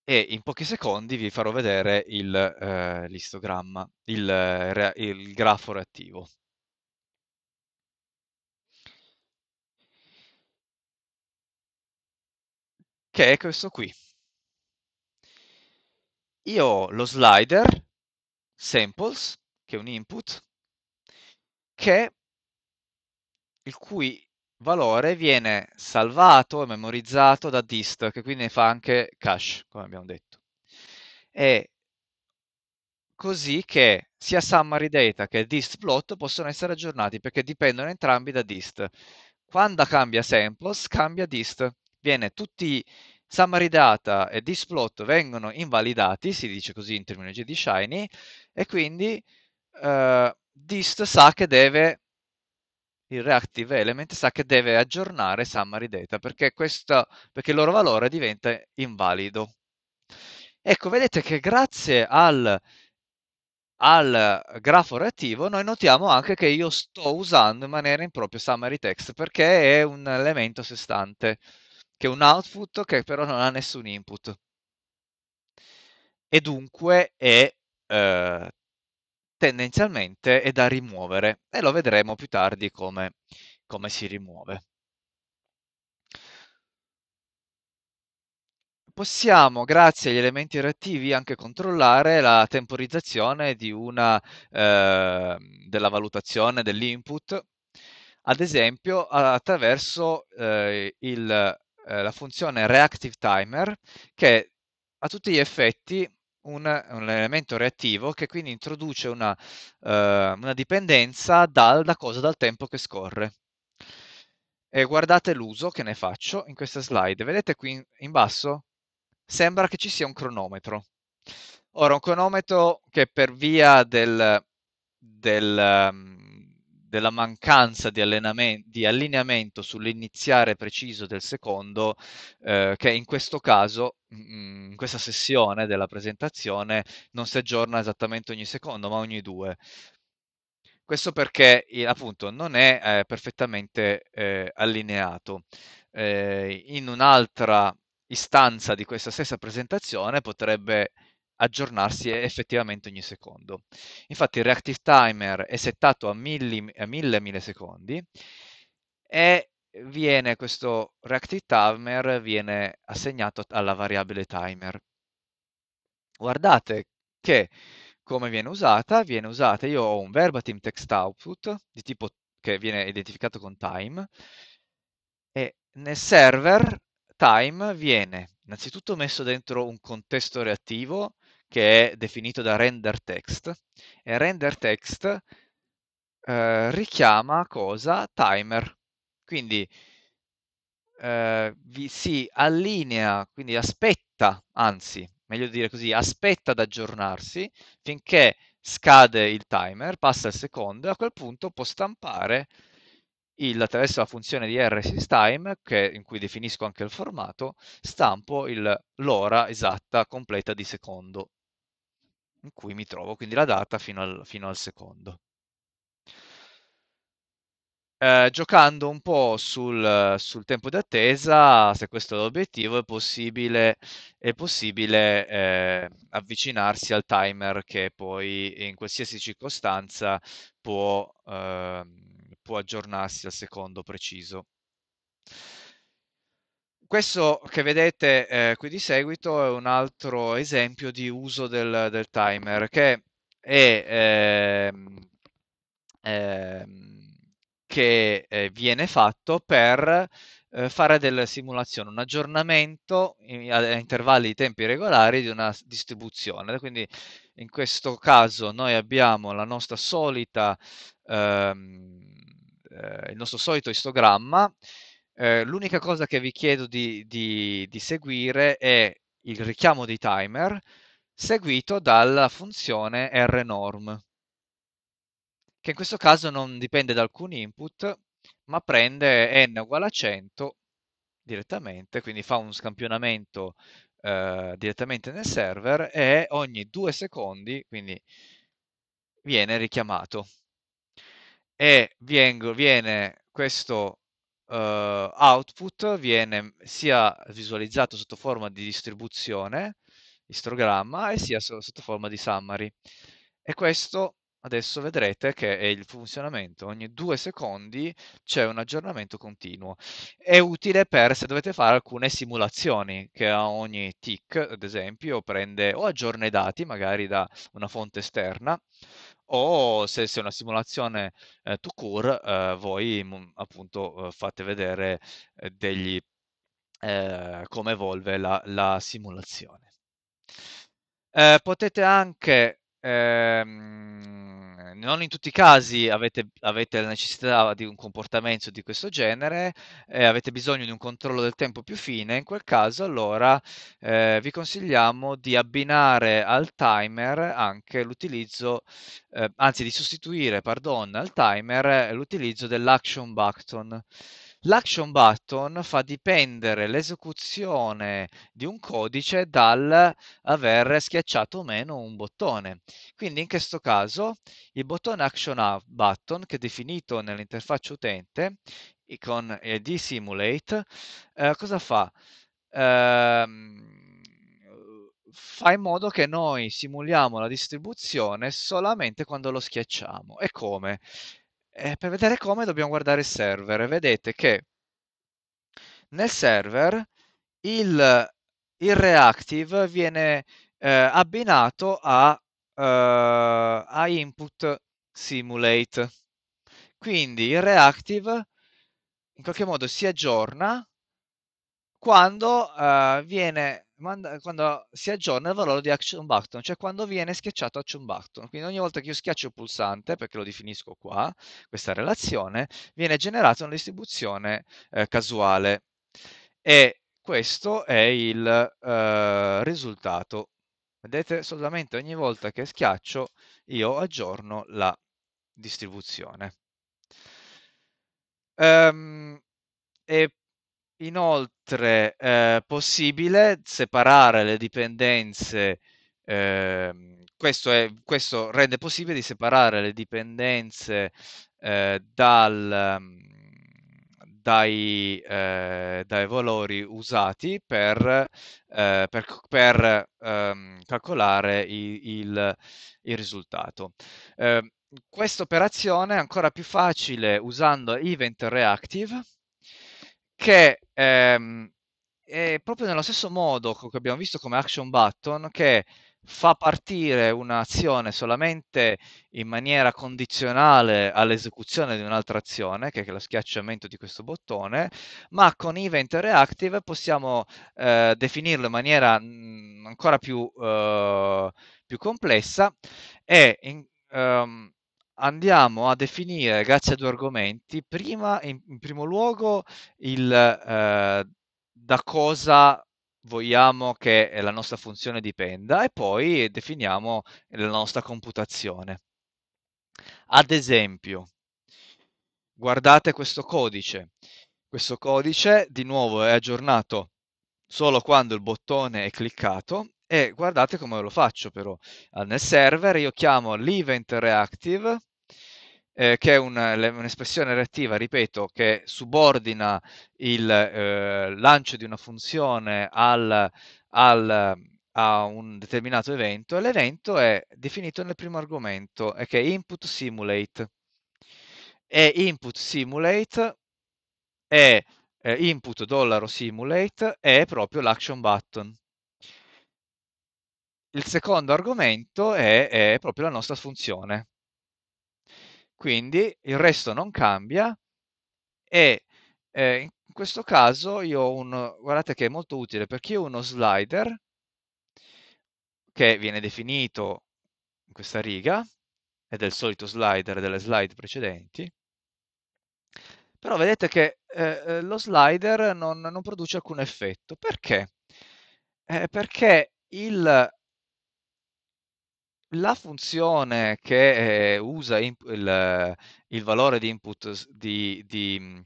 E in pochi secondi vi farò vedere il, eh, l'istogramma, il, eh, il grafo reattivo. Che è questo qui io ho lo slider samples, che è un input, che il cui valore viene salvato e memorizzato da dist, che quindi ne fa anche cache, come abbiamo detto. E così che sia summary data che dist plot possono essere aggiornati perché dipendono entrambi da dist. Quando cambia samples, cambia dist. Viene tutti Summary data e displot vengono invalidati, si dice così in terminologia di Shiny, e quindi eh, dist sa che deve, il reactive element sa che deve aggiornare summary data perché, questa, perché il loro valore diventa invalido. Ecco, vedete che grazie al al grafo reattivo noi notiamo anche che io sto usando in maniera impropria summary text perché è un elemento a sé stante che è un output che però non ha nessun input. E dunque è eh, tendenzialmente è da rimuovere e lo vedremo più tardi come, come si rimuove. possiamo, grazie agli elementi reattivi, anche controllare la temporizzazione una, eh, della valutazione dell'input, ad esempio attraverso eh, il eh, la funzione reactive timer che è a tutti gli effetti un, un elemento reattivo che quindi introduce una, eh, una dipendenza dalla cosa, dal tempo che scorre. E guardate l'uso che ne faccio in questa slide. Vedete qui in, in basso? Sembra che ci sia un cronometro. Ora, un cronometro che per via del, del, ehm, della mancanza di, di allineamento sull'iniziare preciso del secondo, eh, che in questo caso, mm, mm, in questa sessione della presentazione, non si aggiorna esattamente ogni secondo, ma ogni due. Questo perché eh, appunto non è eh, perfettamente eh, allineato. Eh, in un'altra istanza di questa stessa presentazione potrebbe aggiornarsi effettivamente ogni secondo. Infatti il reactive timer è settato a 1000 millisecondi e viene, questo reactive timer viene assegnato alla variabile timer. Guardate che come viene usata? Viene usata, io ho un verbatim text output di tipo che viene identificato con time e nel server time viene innanzitutto messo dentro un contesto reattivo che è definito da render text e render text eh, richiama cosa? Timer. Quindi eh, vi si allinea, quindi aspetta, anzi, meglio dire così, aspetta ad aggiornarsi finché scade il timer, passa il secondo e a quel punto può stampare il, attraverso la funzione di rsystime, che, in cui definisco anche il formato, stampo l'ora esatta completa di secondo in cui mi trovo, quindi la data fino al, fino al secondo. Eh, giocando un po' sul, sul, tempo di attesa, se questo è l'obiettivo, è possibile, è possibile eh, avvicinarsi al timer che poi in qualsiasi circostanza può, eh, può aggiornarsi al secondo preciso questo che vedete eh, qui di seguito è un altro esempio di uso del, del timer che è ehm, ehm, che eh, viene fatto per eh, fare delle simulazioni, un aggiornamento a, a, intervalli di tempi regolari di una distribuzione. Quindi in questo caso noi abbiamo la nostra solita, ehm, eh, il nostro solito istogramma eh, l'unica cosa che vi chiedo di, di, di seguire è il richiamo di timer seguito dalla funzione rnorm, che in questo caso non dipende da alcun input, ma prende n uguale a 100 direttamente, quindi fa un scampionamento eh, direttamente nel server e ogni due secondi quindi viene richiamato e viene questo eh, output viene sia visualizzato sotto forma di distribuzione, istrogramma, e sia sotto forma di summary. E questo adesso vedrete che è il funzionamento. Ogni due secondi c'è un aggiornamento continuo. È utile per se dovete fare alcune simulazioni che a ogni tick, ad esempio, prende o aggiorna i dati magari da una fonte esterna o se, è una simulazione eh, to cure, eh, voi mm, appunto eh, fate vedere eh, degli, eh, come evolve la, la simulazione. potete anche Ehm, non in tutti i casi avete, avete la necessità di un comportamento di questo genere, eh, avete bisogno di un controllo del tempo più fine, in quel caso allora eh, vi consigliamo di abbinare al timer anche l'utilizzo, eh, anzi di sostituire, pardon, al timer l'utilizzo dell'action button. L'action button fa dipendere l'esecuzione di un codice dal aver schiacciato o meno un bottone. Quindi in questo caso il bottone action button che è definito nell'interfaccia utente con id simulate eh, cosa fa? Ehm fa in modo che noi simuliamo la distribuzione solamente quando lo schiacciamo. E come? E eh, per vedere come dobbiamo guardare il server. Vedete che nel server il, il reactive viene eh, abbinato a, eh, a, input simulate. Quindi il reactive in qualche modo si aggiorna quando eh, viene quando si aggiorna il valore di action button, cioè quando viene schiacciato action button. Quindi ogni volta che io schiaccio il pulsante, perché lo definisco qua, questa relazione, viene generata una distribuzione eh, casuale. E questo è il eh, risultato. Vedete, solamente ogni volta che schiaccio io aggiorno la distribuzione. Um, e Inoltre è eh, possibile separare le dipendenze, ehm, questo, è, questo rende possibile di separare le dipendenze eh, dal, mm, dai, eh, dai valori usati per, eh, per, per ehm, calcolare il, il, risultato. Eh, questa operazione è ancora più facile usando Event Reactive che ehm, è proprio nello stesso modo che abbiamo visto come action button che fa partire un'azione solamente in maniera condizionale all'esecuzione di un'altra azione, che è lo schiacciamento di questo bottone, ma con Event Reactive possiamo eh, definirlo in maniera mm, ancora più, eh, più, complessa e in, um, andiamo a definire, grazie a due argomenti, prima, in, in primo luogo, il eh, da cosa vogliamo che la nostra funzione dipenda e poi definiamo la nostra computazione. Ad esempio, guardate questo codice. Questo codice di nuovo è aggiornato solo quando il bottone è cliccato e guardate come lo faccio però. Nel server io chiamo l'event reactive eh, che è un, un'espressione reattiva, ripeto, che subordina il eh, lancio di una funzione al, al, a un determinato evento, e l'evento è definito nel primo argomento, che è input simulate. E input simulate è eh, input dollaro simulate è proprio l'action button. Il secondo argomento è, è proprio la nostra funzione, quindi il resto non cambia e eh, in questo caso io ho un, guardate che è molto utile perché io ho uno slider che viene definito in questa riga, è del solito slider delle slide precedenti, però vedete che eh, eh lo slider non, non, produce alcun effetto. Perché? Eh, perché il, la funzione che eh, usa in- il, il valore di input, di, di, mm,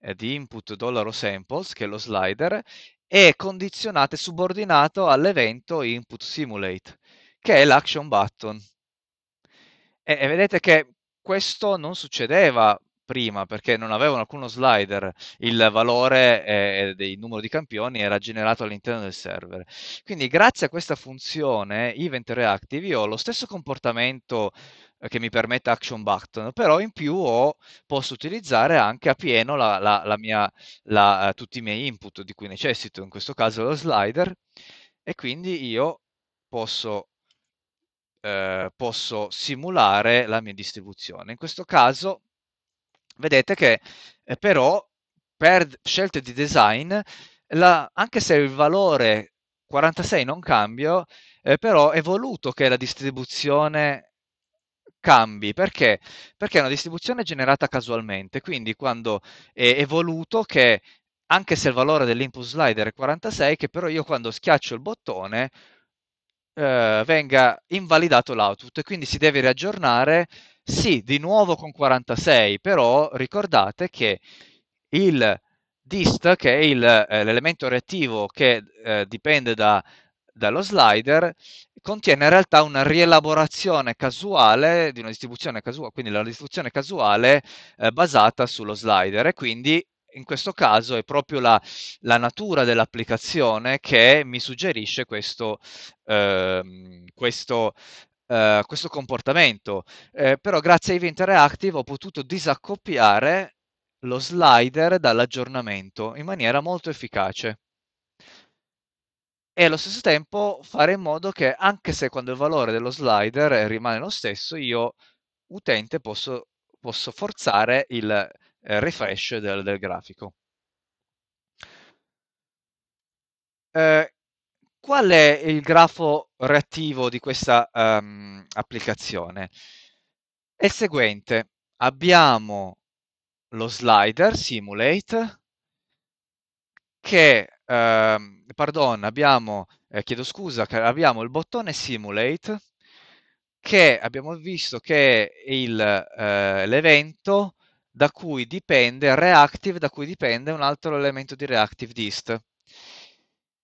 eh, di input dollaro $samples, che è lo slider, è condizionata, e subordinato all'evento input simulate, che è l'action button. E, e vedete che questo non succedeva prima perché non avevano alcuno slider, il valore eh, del numero di campioni era generato all'interno del server. Quindi grazie a questa funzione Event Reactive io ho lo stesso comportamento eh, che mi permette action button, però in più ho, posso utilizzare anche a pieno la, la, la mia, la, eh, tutti i miei input di cui necessito, in questo caso lo slider, e quindi io posso, eh, posso simulare la mia distribuzione. In questo caso vedete che eh, però per scelte di design, la, anche se il valore 46 non cambia, eh, però è voluto che la distribuzione cambi. Perché? Perché è una distribuzione generata casualmente, quindi quando è, è voluto che anche se il valore dell'input slider è 46, che però io quando schiaccio il bottone eh, venga invalidato l'output e quindi si deve riaggiornare sì, di nuovo con 46, però ricordate che il dist, che è il, eh, l'elemento reattivo che eh, dipende da, dallo slider, contiene in realtà una rielaborazione casuale di una distribuzione casuale, quindi la distribuzione casuale eh, basata sullo slider e quindi in questo caso è proprio la, la natura dell'applicazione che mi suggerisce questo, ehm, questo uh, questo comportamento. Eh, però grazie a Event Interactive ho potuto disaccoppiare lo slider dall'aggiornamento in maniera molto efficace. E allo stesso tempo fare in modo che anche se quando il valore dello slider rimane lo stesso, io utente posso, posso forzare il eh, refresh del, del grafico. Eh, Qual è il grafo reattivo di questa um, applicazione? È il seguente. Abbiamo lo slider simulate che, eh, pardon, abbiamo, eh, chiedo scusa, abbiamo il bottone simulate che abbiamo visto che è il, eh, l'evento da cui dipende reactive, da cui dipende un altro elemento di reactive dist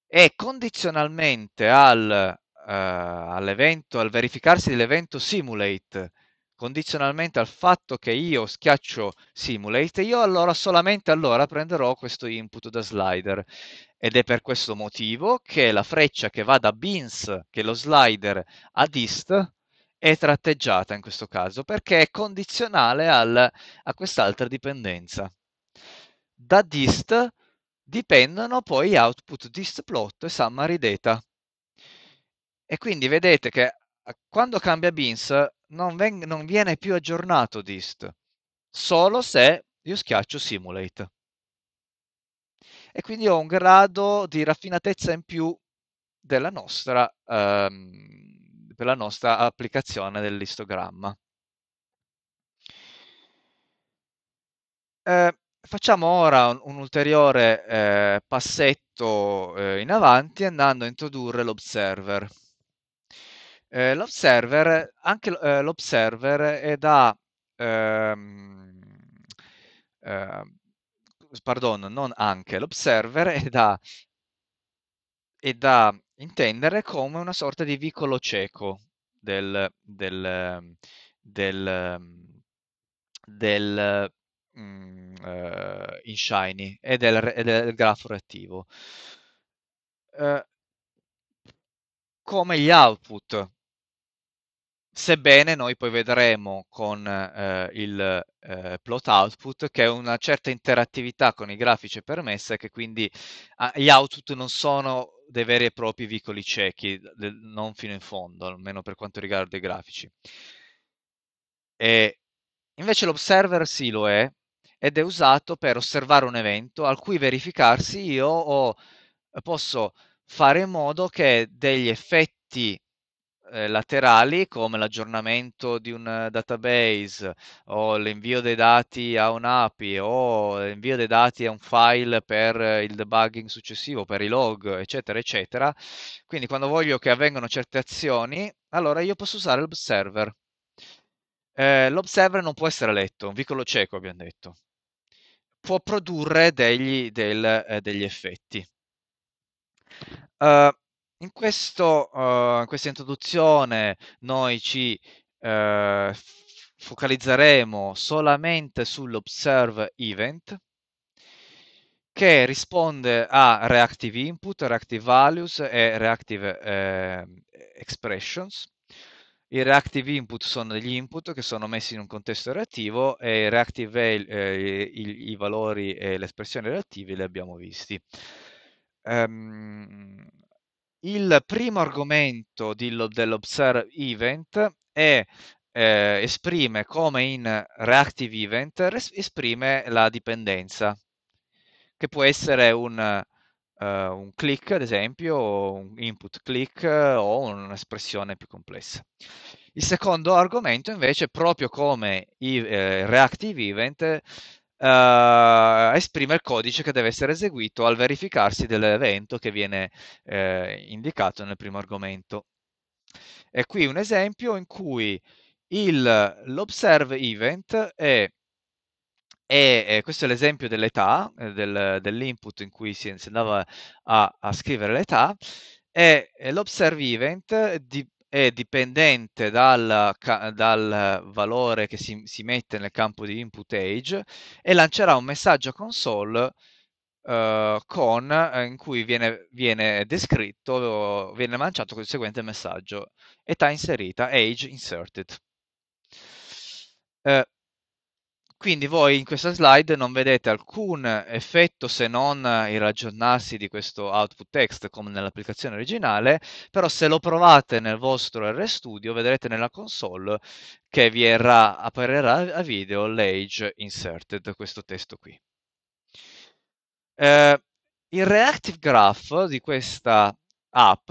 e condizionalmente al, uh, all'evento, al verificarsi dell'evento simulate, condizionalmente al fatto che io schiaccio simulate, io allora solamente allora prenderò questo input da slider ed è per questo motivo che la freccia che va da bins, che è lo slider a dist, è tratteggiata in questo caso perché è condizionale al, a quest'altra dipendenza. Da dist dipendono poi output distplot e summary data. E quindi vedete che eh, quando cambia bins non, non viene più aggiornato dist, solo se io schiaccio simulate. E quindi ho un grado di raffinatezza in più della nostra, ehm, la nostra applicazione dell'istogramma. Eh, Facciamo ora un, un ulteriore eh, passetto eh, in avanti andando a introdurre l'observer. Eh, l'observer, anche eh, l'observer è da, ehm, ehm pardon, non anche, l'observer è da, è da intendere come una sorta di vicolo cieco del, del, ehm, del, ehm, del mh, mm, eh, in Shiny e del, il, ed grafo reattivo. Eh, come gli output, sebbene noi poi vedremo con eh, il eh, plot output che una certa interattività con i grafici è permessa e che quindi ah, gli output non sono dei veri e propri vicoli ciechi, de, non fino in fondo, almeno per quanto riguarda i grafici. E invece l'observer sì lo è, ed è usato per osservare un evento al cui verificarsi io ho, posso fare in modo che degli effetti eh, laterali come l'aggiornamento di un database o l'invio dei dati a un'API o l'invio dei dati a un file per il debugging successivo, per i log, eccetera, eccetera. Quindi quando voglio che avvengano certe azioni, allora io posso usare l'observer. Eh, l'observer non può essere letto, un vicolo cieco abbiamo detto può produrre degli, del, eh, degli effetti. Uh, in, questo, uh, in, questa introduzione noi ci uh, focalizzeremo solamente sull'observe event che risponde a reactive input, reactive values e reactive eh, expressions i reactive input sono degli input che sono messi in un contesto reattivo e reactive val, eh, i, i, valori e le espressioni reattive li abbiamo visti. Um, il primo argomento dell'observe event è eh, esprime come in reactive event esprime la dipendenza che può essere un eh, un click, ad esempio, un input click o un'espressione più complessa. Il secondo argomento, invece, proprio come i eh, reactive event, eh, esprime il codice che deve essere eseguito al verificarsi dell'evento che viene eh, indicato nel primo argomento. E qui un esempio in cui il, l'observe event è e eh, questo è l'esempio dell'età, eh, del, dell'input in cui si, si andava a, a, scrivere l'età, e, e l'observe event di, è dipendente dal, dal valore che si, si, mette nel campo di input age e lancerà un messaggio console eh, con, eh, in cui viene, viene descritto, viene lanciato il seguente messaggio, età inserita, age inserted. Eh, quindi voi in questa slide non vedete alcun effetto se non il raggiornarsi di questo output text come nell'applicazione originale, però se lo provate nel vostro RStudio vedrete nella console che vi errà, apparirà a video l'age inserted, questo testo qui. Eh, il reactive graph di questa app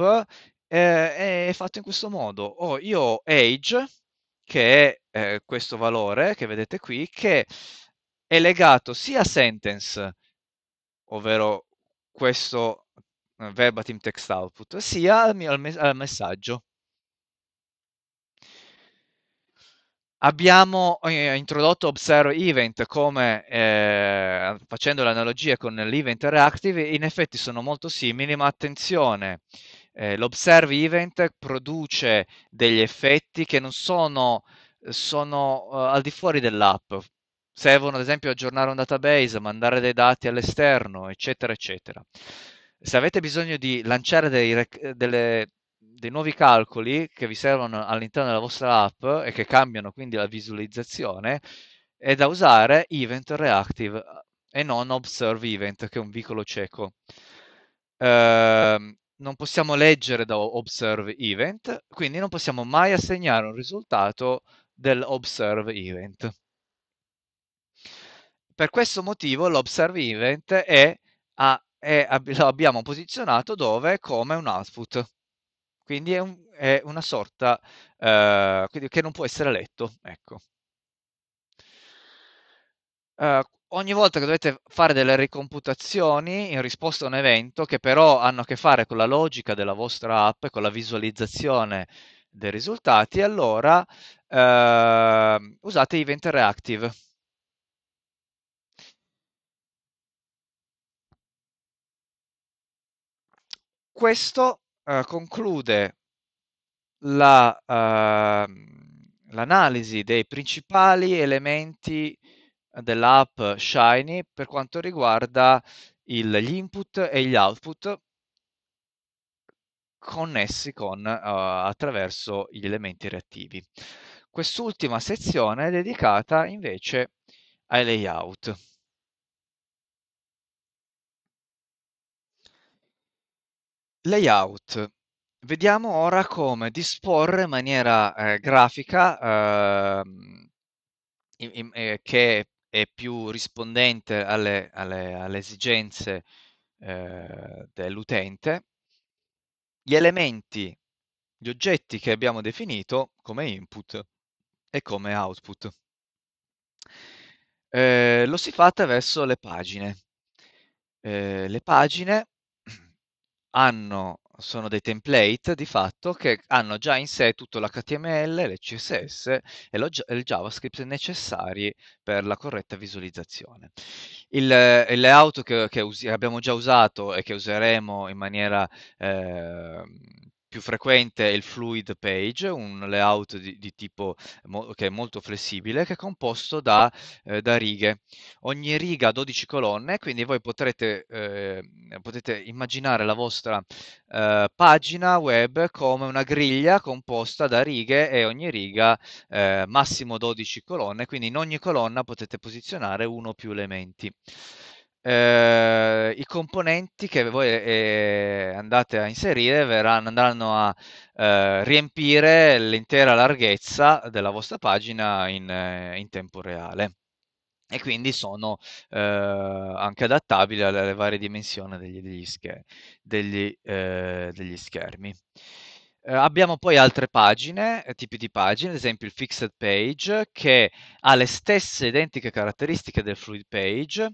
eh, è fatto in questo modo. Ho oh, io age, che è eh, questo valore che vedete qui, che è legato sia a sentence, ovvero questo eh, verbatim text output, sia al, mio, al, mes al messaggio. Abbiamo eh, introdotto Observe Event come, eh, facendo le analogie con l'Event Reactive, in effetti sono molto simili, ma attenzione, eh, l'Observe Event produce degli effetti che non sono sono uh, al di fuori dell'app, servono ad esempio aggiornare un database, mandare dei dati all'esterno, eccetera, eccetera. Se avete bisogno di lanciare dei, delle, dei nuovi calcoli che vi servono all'interno della vostra app e che cambiano quindi la visualizzazione, è da usare Event Reactive eh, e non Observe Event, che è un vicolo cieco. Eh, non possiamo leggere da Observe Event, quindi non possiamo mai assegnare un risultato dell'observe event. Per questo motivo l'observe event è, a, è lo abbiamo posizionato dove? Come un output. Quindi è, un, è una sorta eh, che non può essere letto. Ecco. Uh, ogni volta che dovete fare delle ricomputazioni in risposta a un evento che però hanno a che fare con la logica della vostra app, con la visualizzazione dei risultati, allora eh, usate Event Reactive. Questo eh, conclude ehm, l'analisi la, eh, dei principali elementi dell'app Shiny per quanto riguarda il, gli input e gli output connessi con, uh, attraverso gli elementi reattivi. Quest'ultima sezione è dedicata invece ai layout. Layout. Vediamo ora come disporre in maniera eh, grafica eh, in, in, eh, che è più rispondente alle, alle, alle esigenze eh, dell'utente gli elementi, gli oggetti che abbiamo definito come input e come output. Eh, lo si fa attraverso le pagine. Eh, le pagine hanno sono dei template di fatto che hanno già in sé tutto l'HTML, le CSS e, lo, e il JavaScript necessari per la corretta visualizzazione. Il, il layout che, che usi, abbiamo già usato e che useremo in maniera eh, più frequente è il fluid page, un layout di, di tipo mo- che è molto flessibile, che è composto da, eh, da, righe. Ogni riga ha 12 colonne, quindi voi potrete, eh, potete immaginare la vostra eh, pagina web come una griglia composta da righe e ogni riga eh, massimo 12 colonne, quindi in ogni colonna potete posizionare uno o più elementi eh, i componenti che voi eh, andate a inserire verranno, andranno a eh, riempire l'intera larghezza della vostra pagina in, eh, in tempo reale e quindi sono eh, anche adattabili alle, varie dimensioni degli, degli, scher- degli, eh, degli schermi. Eh, abbiamo poi altre pagine, eh, tipi di pagine, ad esempio il fixed page che ha le stesse identiche caratteristiche del fluid page,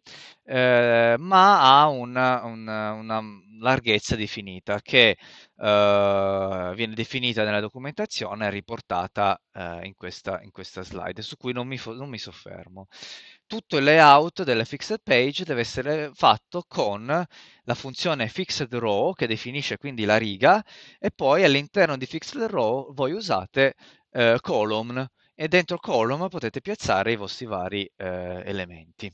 eh, ma ha una, una, una, larghezza definita che eh, viene definita nella documentazione e riportata eh, in questa, in, questa, slide, su cui non mi, non mi soffermo tutto il layout delle fixed page deve essere fatto con la funzione fixed row che definisce quindi la riga e poi all'interno di fixed row voi usate eh, column e dentro column potete piazzare i vostri vari eh, elementi.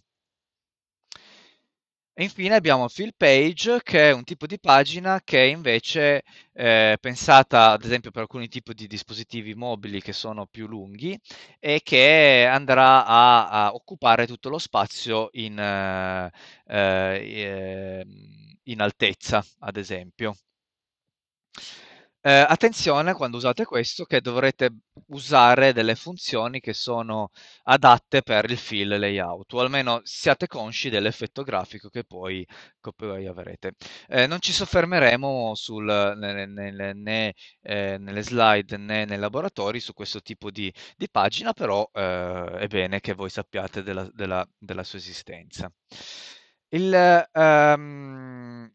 E infine abbiamo Fill Page, che è un tipo di pagina che invece è eh, pensata ad esempio per alcuni tipi di dispositivi mobili che sono più lunghi e che andrà a, a occupare tutto lo spazio in, eh, eh, in altezza, ad esempio. Eh, attenzione quando usate questo che dovrete usare delle funzioni che sono adatte per il fill layout o almeno siate consci dell'effetto grafico che poi, che poi avrete. Eh, non ci soffermeremo sul, né, né, né eh, nelle slide né nei laboratori su questo tipo di, di pagina, però eh, è bene che voi sappiate della, della, della sua esistenza. Il, ehm,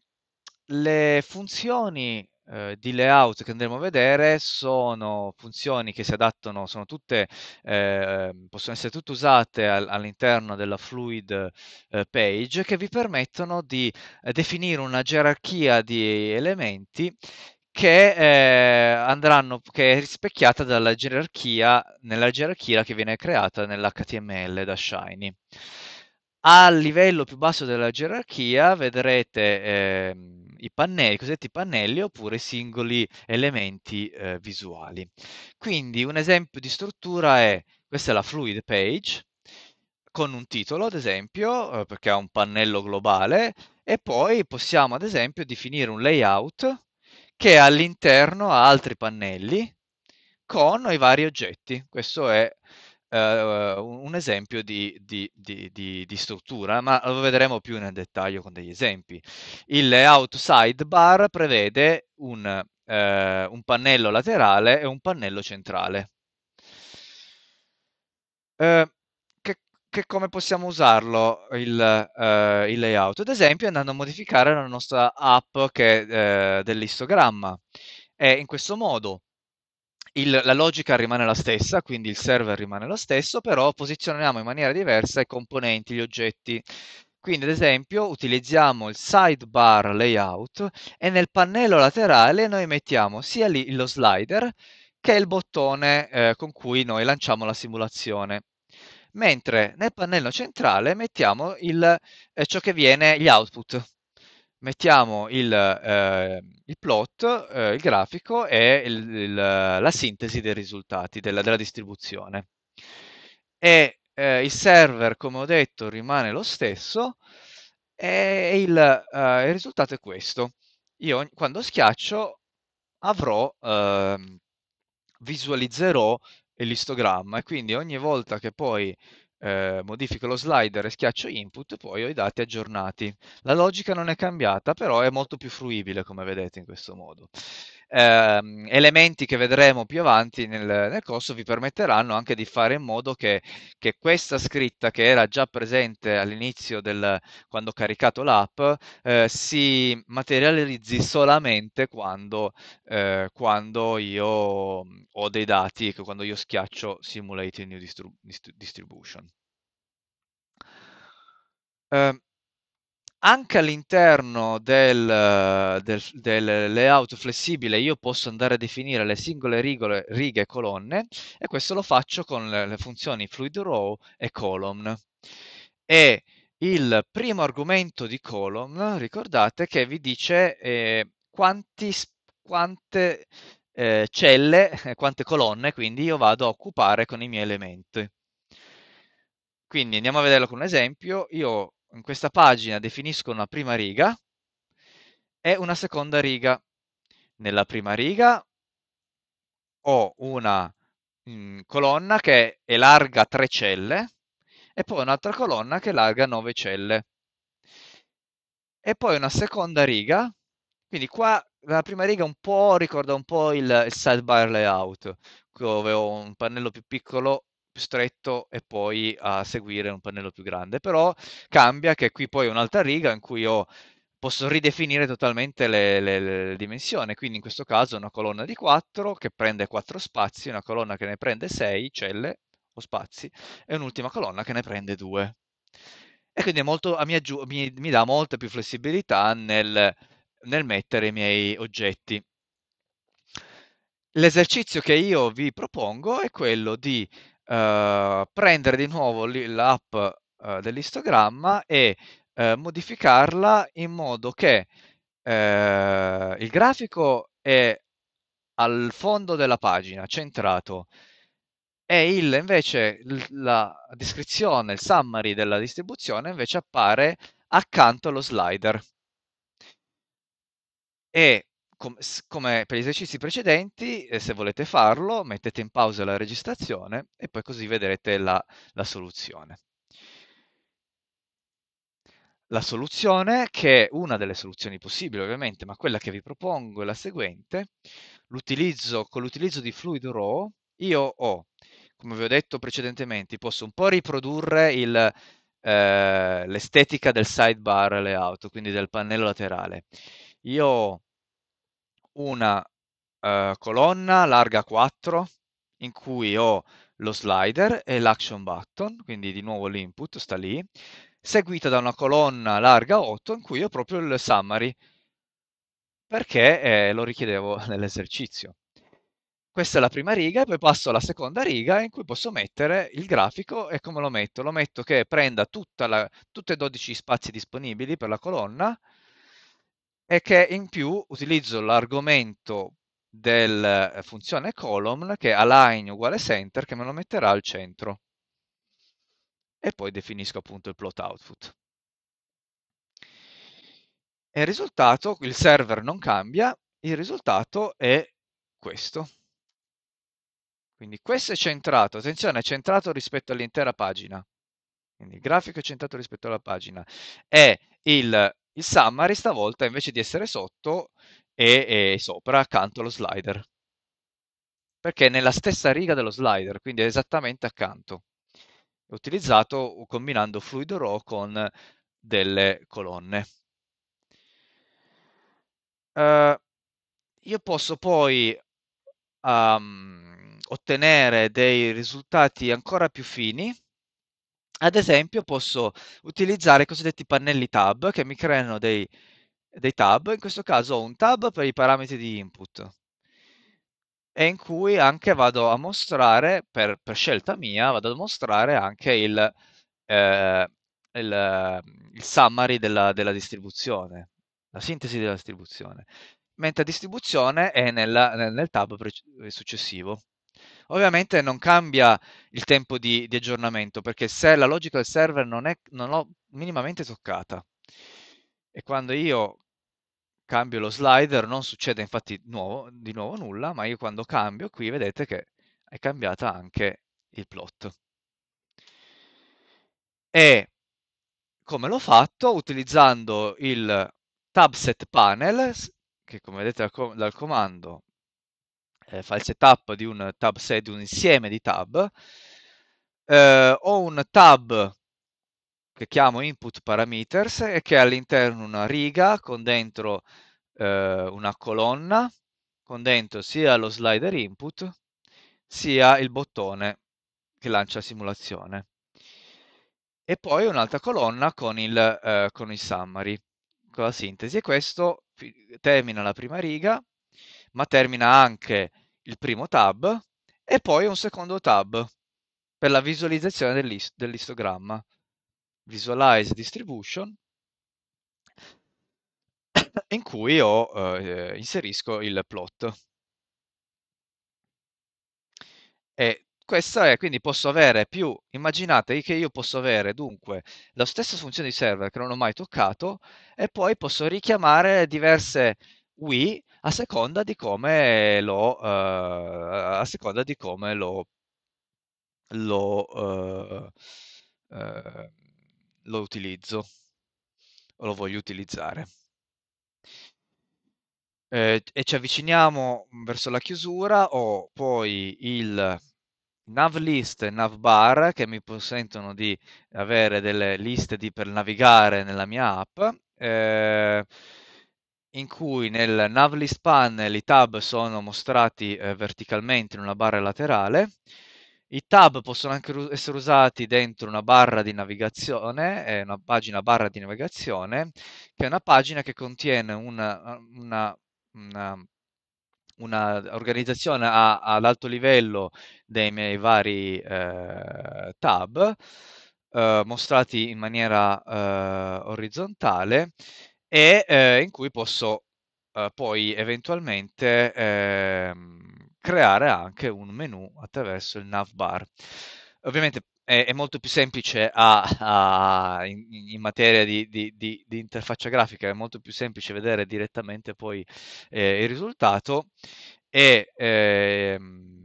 le funzioni eh, di layout che andremo a vedere sono funzioni che si adattano, sono tutte, eh, possono essere tutte usate al, all'interno della fluid eh, page che vi permettono di eh, definire una gerarchia di elementi che, eh, andranno, che è rispecchiata dalla gerarchia, nella gerarchia che viene creata nell'HTML da Shiny. Al livello più basso della gerarchia vedrete eh, i, pannelli, i cosiddetti pannelli oppure singoli elementi eh, visuali. Quindi un esempio di struttura è, questa è la fluid page, con un titolo ad esempio, eh, perché ha un pannello globale, e poi possiamo ad esempio definire un layout che all'interno ha altri pannelli con i vari oggetti. Questo è eh, un esempio di, di, di, di, struttura, ma lo vedremo più nel dettaglio con degli esempi. Il layout sidebar prevede un, eh, un pannello laterale e un pannello centrale. Eh, che, che come possiamo usarlo il, eh, il, layout? Ad esempio andando a modificare la nostra app che, eh, dell'istogramma. E in questo modo il, la logica rimane la stessa, quindi il server rimane lo stesso, però posizioniamo in maniera diversa i componenti, gli oggetti. Quindi, ad esempio, utilizziamo il sidebar layout e nel pannello laterale noi mettiamo sia lì lo slider che il bottone eh, con cui noi lanciamo la simulazione. Mentre nel pannello centrale mettiamo il, eh, ciò che viene gli output, mettiamo il, eh, il plot, eh, il grafico e il, il, la sintesi dei risultati della, della distribuzione. E eh, il server, come ho detto, rimane lo stesso e eh, il, risultato è questo. Io quando schiaccio avrò, ehm, visualizzerò listogramma e quindi ogni volta che poi eh, modifico lo slider e schiaccio input, poi ho i dati aggiornati. La logica non è cambiata, però è molto più fruibile, come vedete in questo modo ehm, elementi che vedremo più avanti nel, nel, corso vi permetteranno anche di fare in modo che, che questa scritta che era già presente all'inizio del, quando ho caricato l'app eh, si materializzi solamente quando, eh, quando io mm, ho dei dati, ecco, quando io schiaccio Simulate New distrib- Distribution. Uh, anche all'interno del, del, del, layout flessibile io posso andare a definire le singole rigole, righe e colonne e questo lo faccio con le, le funzioni fluid row e column. E il primo argomento di column, ricordate che vi dice eh, quanti, quante eh, celle, eh, quante colonne, quindi io vado a occupare con i miei elementi. Quindi andiamo a vederlo con un esempio, io in questa pagina definisco una prima riga e una seconda riga. Nella prima riga ho una mh, mm, colonna che è larga 3 celle e poi un'altra colonna che è larga 9 celle. E poi una seconda riga, quindi qua la prima riga un po' ricorda un po' il, il sidebar layout, dove ho un pannello più piccolo più stretto e poi a seguire un pannello più grande. Però cambia che qui poi ho un'altra riga in cui ho, posso ridefinire totalmente le, le, le, dimensioni, quindi in questo caso una colonna di 4 che prende 4 spazi, una colonna che ne prende 6 celle o spazi e un'ultima colonna che ne prende 2. E quindi è molto, mi, aggiu- mi, mi, dà molta più flessibilità nel, nel mettere i miei oggetti. L'esercizio che io vi propongo è quello di Uhm, prendere di nuovo l'app eh, dell'istogramma e uhm, modificarla in modo che il grafico è al fondo della pagina, centrato, e il, invece la descrizione, il summary della distribuzione invece appare accanto allo slider. E com- come per gli esercizi precedenti, eh, se volete farlo, mettete in pausa la registrazione e poi così vedrete la, la soluzione. La soluzione, che è una delle soluzioni possibili ovviamente, ma quella che vi propongo è la seguente. con l'utilizzo di Fluid Raw io ho, come vi ho detto precedentemente, posso un po' riprodurre il, eh, l'estetica del sidebar layout, quindi del pannello laterale. Io ho una eh, colonna larga 4 in cui ho lo slider e l'action button, quindi di nuovo l'input sta lì, seguita da una colonna larga 8 in cui ho proprio il summary, perché eh, lo richiedevo nell'esercizio. Questa è la prima riga e poi passo alla seconda riga in cui posso mettere il grafico e come lo metto? Lo metto che prenda tutti e 12 spazi disponibili per la colonna, e che in più utilizzo l'argomento del eh, funzione column che è align uguale center che me lo metterà al centro e poi definisco appunto il plot output. E il risultato, il server non cambia, il risultato è questo. Quindi questo è centrato, attenzione, è centrato rispetto all'intera pagina. Quindi il grafico è centrato rispetto alla pagina. E il il summary stavolta invece di essere sotto è, è sopra accanto allo slider, perché è nella stessa riga dello slider, quindi è esattamente accanto. È utilizzato combinando fluido raw con delle colonne. Uh, io posso poi um, ottenere dei risultati ancora più fini ad esempio posso utilizzare i cosiddetti pannelli tab che mi creano dei, dei tab, in questo caso ho un tab per i parametri di input e in cui anche vado a mostrare, per, per scelta mia, vado a mostrare anche il, eh, il, il summary della, della, distribuzione, la sintesi della distribuzione, mentre distribuzione è nella, nel, nel tab successivo. Ovviamente non cambia il tempo di, di aggiornamento perché se la logica del server non, è, non l'ho minimamente toccata e quando io cambio lo slider non succede infatti nuovo, di nuovo nulla, ma io quando cambio qui vedete che è cambiata anche il plot. E come l'ho fatto? Utilizzando il tab set panel, che come vedete dal, com- dal comando eh, fa il setup di un tab set, di un insieme di tab, eh, ho un tab che chiamo input parameters e che ha all'interno una riga con dentro eh, una colonna, con dentro sia lo slider input sia il bottone che lancia simulazione. E poi un'altra colonna con il, eh, con il summary, con la sintesi. E questo termina la prima riga ma termina anche il primo tab e poi un secondo tab per la visualizzazione dell'istogramma. Visualize distribution in cui io eh, inserisco il plot. E questa è, quindi posso avere più, immaginate che io posso avere dunque la stessa funzione di server che non ho mai toccato e poi posso richiamare diverse Wii a seconda di come lo, uh, a seconda di come lo, lo, uh, uh, lo utilizzo o lo voglio utilizzare. Eh, e ci avviciniamo verso la chiusura. Ho poi il nav list e nav bar che mi consentono di avere delle liste di, per navigare nella mia app. Eh, in cui nel navlist panel i tab sono mostrati eh, verticalmente in una barra laterale. I tab possono anche ru- essere usati dentro una barra di navigazione, eh, una pagina barra di navigazione, che è una pagina che contiene una, una, una, una organizzazione a, ad alto livello dei miei vari eh, tab, eh, mostrati in maniera eh, orizzontale, e eh, in cui posso eh, poi eventualmente ehm, creare anche un menu attraverso il navbar. Ovviamente è, è molto più semplice a, a, in, in, materia di, di, di, di, interfaccia grafica, è molto più semplice vedere direttamente poi eh, il risultato e ehm,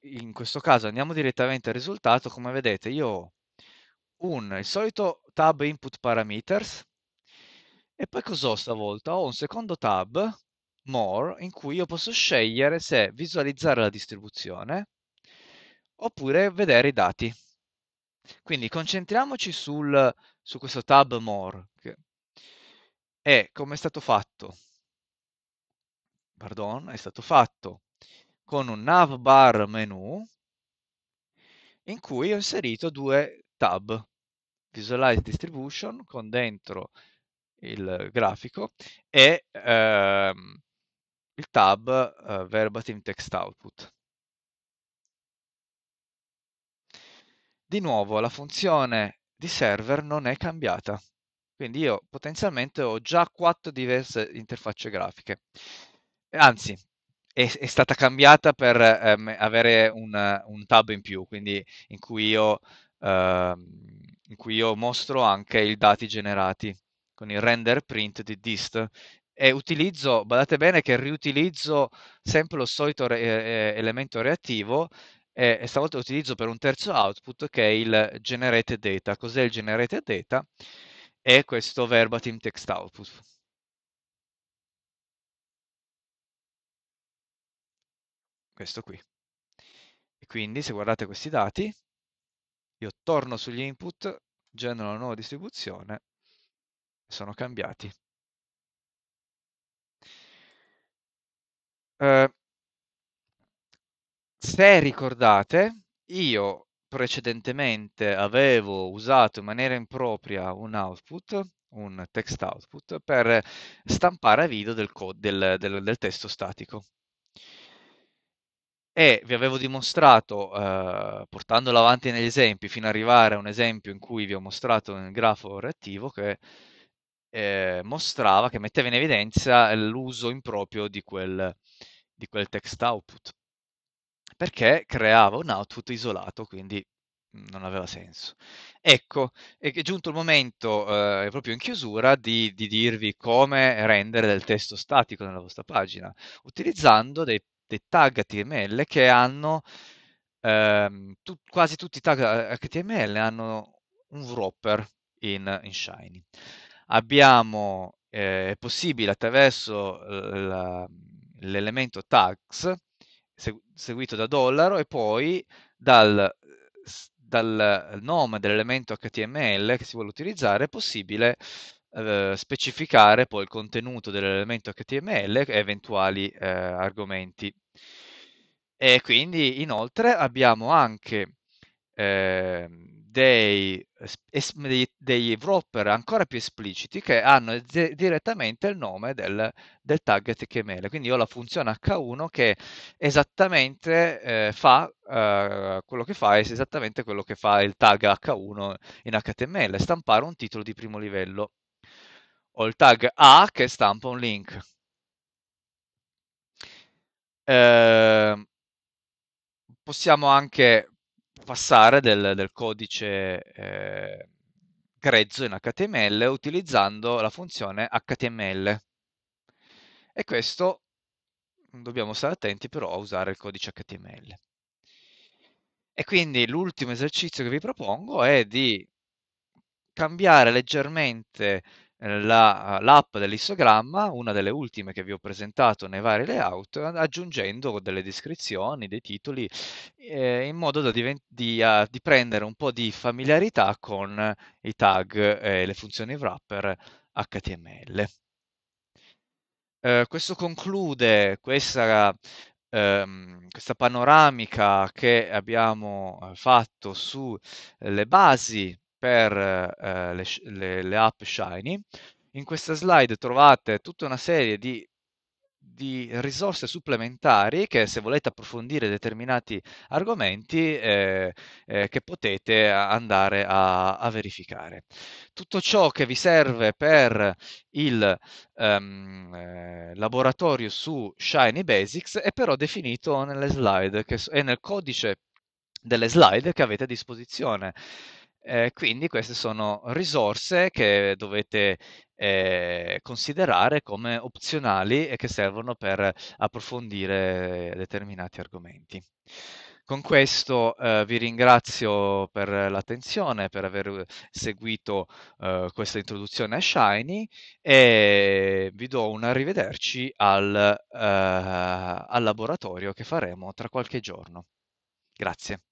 in questo caso andiamo direttamente al risultato, come vedete io ho un, il solito tab input parameters, e poi cos'ho stavolta? Ho un secondo tab, More, in cui io posso scegliere se visualizzare la distribuzione oppure vedere i dati. Quindi concentriamoci sul, su questo tab More. Che è come è stato fatto? Pardon, è stato fatto con un navbar menu in cui ho inserito due tab, Visualize Distribution con dentro il grafico, e ehm, il tab eh, Verbatim Text Output. Di nuovo la funzione di server non è cambiata, quindi io potenzialmente ho già quattro diverse interfacce grafiche. Anzi, è, è stata cambiata per ehm, avere un, un, tab in più, quindi in cui io, ehm, in cui io mostro anche i dati generati con il render print di dist e utilizzo, badate bene che riutilizzo sempre lo solito re eh, eh, elemento reattivo e, e stavolta lo utilizzo per un terzo output che è il generated data. Cos'è il generated data? È questo verbatim text output. Questo qui. E quindi se guardate questi dati, io torno sugli input, genero una nuova distribuzione sono cambiati. Eh, se ricordate, io precedentemente avevo usato in maniera impropria un output, un text output, per stampare a video del, del, del, del testo statico. E vi avevo dimostrato, eh, portandolo avanti negli esempi, fino ad arrivare a un esempio in cui vi ho mostrato nel grafo reattivo, che eh, mostrava, che metteva in evidenza l'uso improprio di quel, di quel text output, perché creava un output isolato, quindi mm, non aveva senso. Ecco, è giunto il momento, eh, proprio in chiusura, di, di, dirvi come rendere del testo statico nella vostra pagina, utilizzando dei, dei tag HTML che hanno, eh, tu, quasi tutti i tag HTML hanno un wrapper in, in Shiny abbiamo, eh, è possibile attraverso eh, la, l'elemento tax seguito da dollaro e poi dal, dal, nome dell'elemento HTML che si vuole utilizzare è possibile eh, specificare poi il contenuto dell'elemento HTML e eventuali eh, argomenti. E quindi inoltre abbiamo anche eh, dei, es, dei, degli wrapper ancora più espliciti che hanno de- direttamente il nome del, del target HTML. Quindi ho la funzione H1 che esattamente eh, fa eh, quello che fa, è esattamente quello che fa il tag H1 in HTML, stampare un titolo di primo livello. Ho il tag A che stampa un link. Eh, possiamo anche passare del, del codice eh, grezzo in HTML utilizzando la funzione HTML. E questo dobbiamo stare attenti però a usare il codice HTML. E quindi l'ultimo esercizio che vi propongo è di cambiare leggermente la, l'app dell'istogramma, una delle ultime che vi ho presentato nei vari layout, aggiungendo delle descrizioni, dei titoli, eh, in modo da diven- di, uh, di, prendere un po' di familiarità con i tag e le funzioni wrapper HTML. Eh, questo conclude questa ehm, questa panoramica che abbiamo eh, fatto sulle basi per eh, le, le, le, app Shiny. In questa slide trovate tutta una serie di, di risorse supplementari che se volete approfondire determinati argomenti eh, eh, che potete andare a, a, verificare. Tutto ciò che vi serve per il ehm, eh, laboratorio su Shiny Basics è però definito nelle slide che, e nel codice delle slide che avete a disposizione. Eh, quindi queste sono risorse che dovete eh, considerare come opzionali e che servono per approfondire determinati argomenti. Con questo eh, vi ringrazio per l'attenzione, per aver seguito eh, questa introduzione a Shiny e vi do un arrivederci al, eh, al laboratorio che faremo tra qualche giorno. Grazie.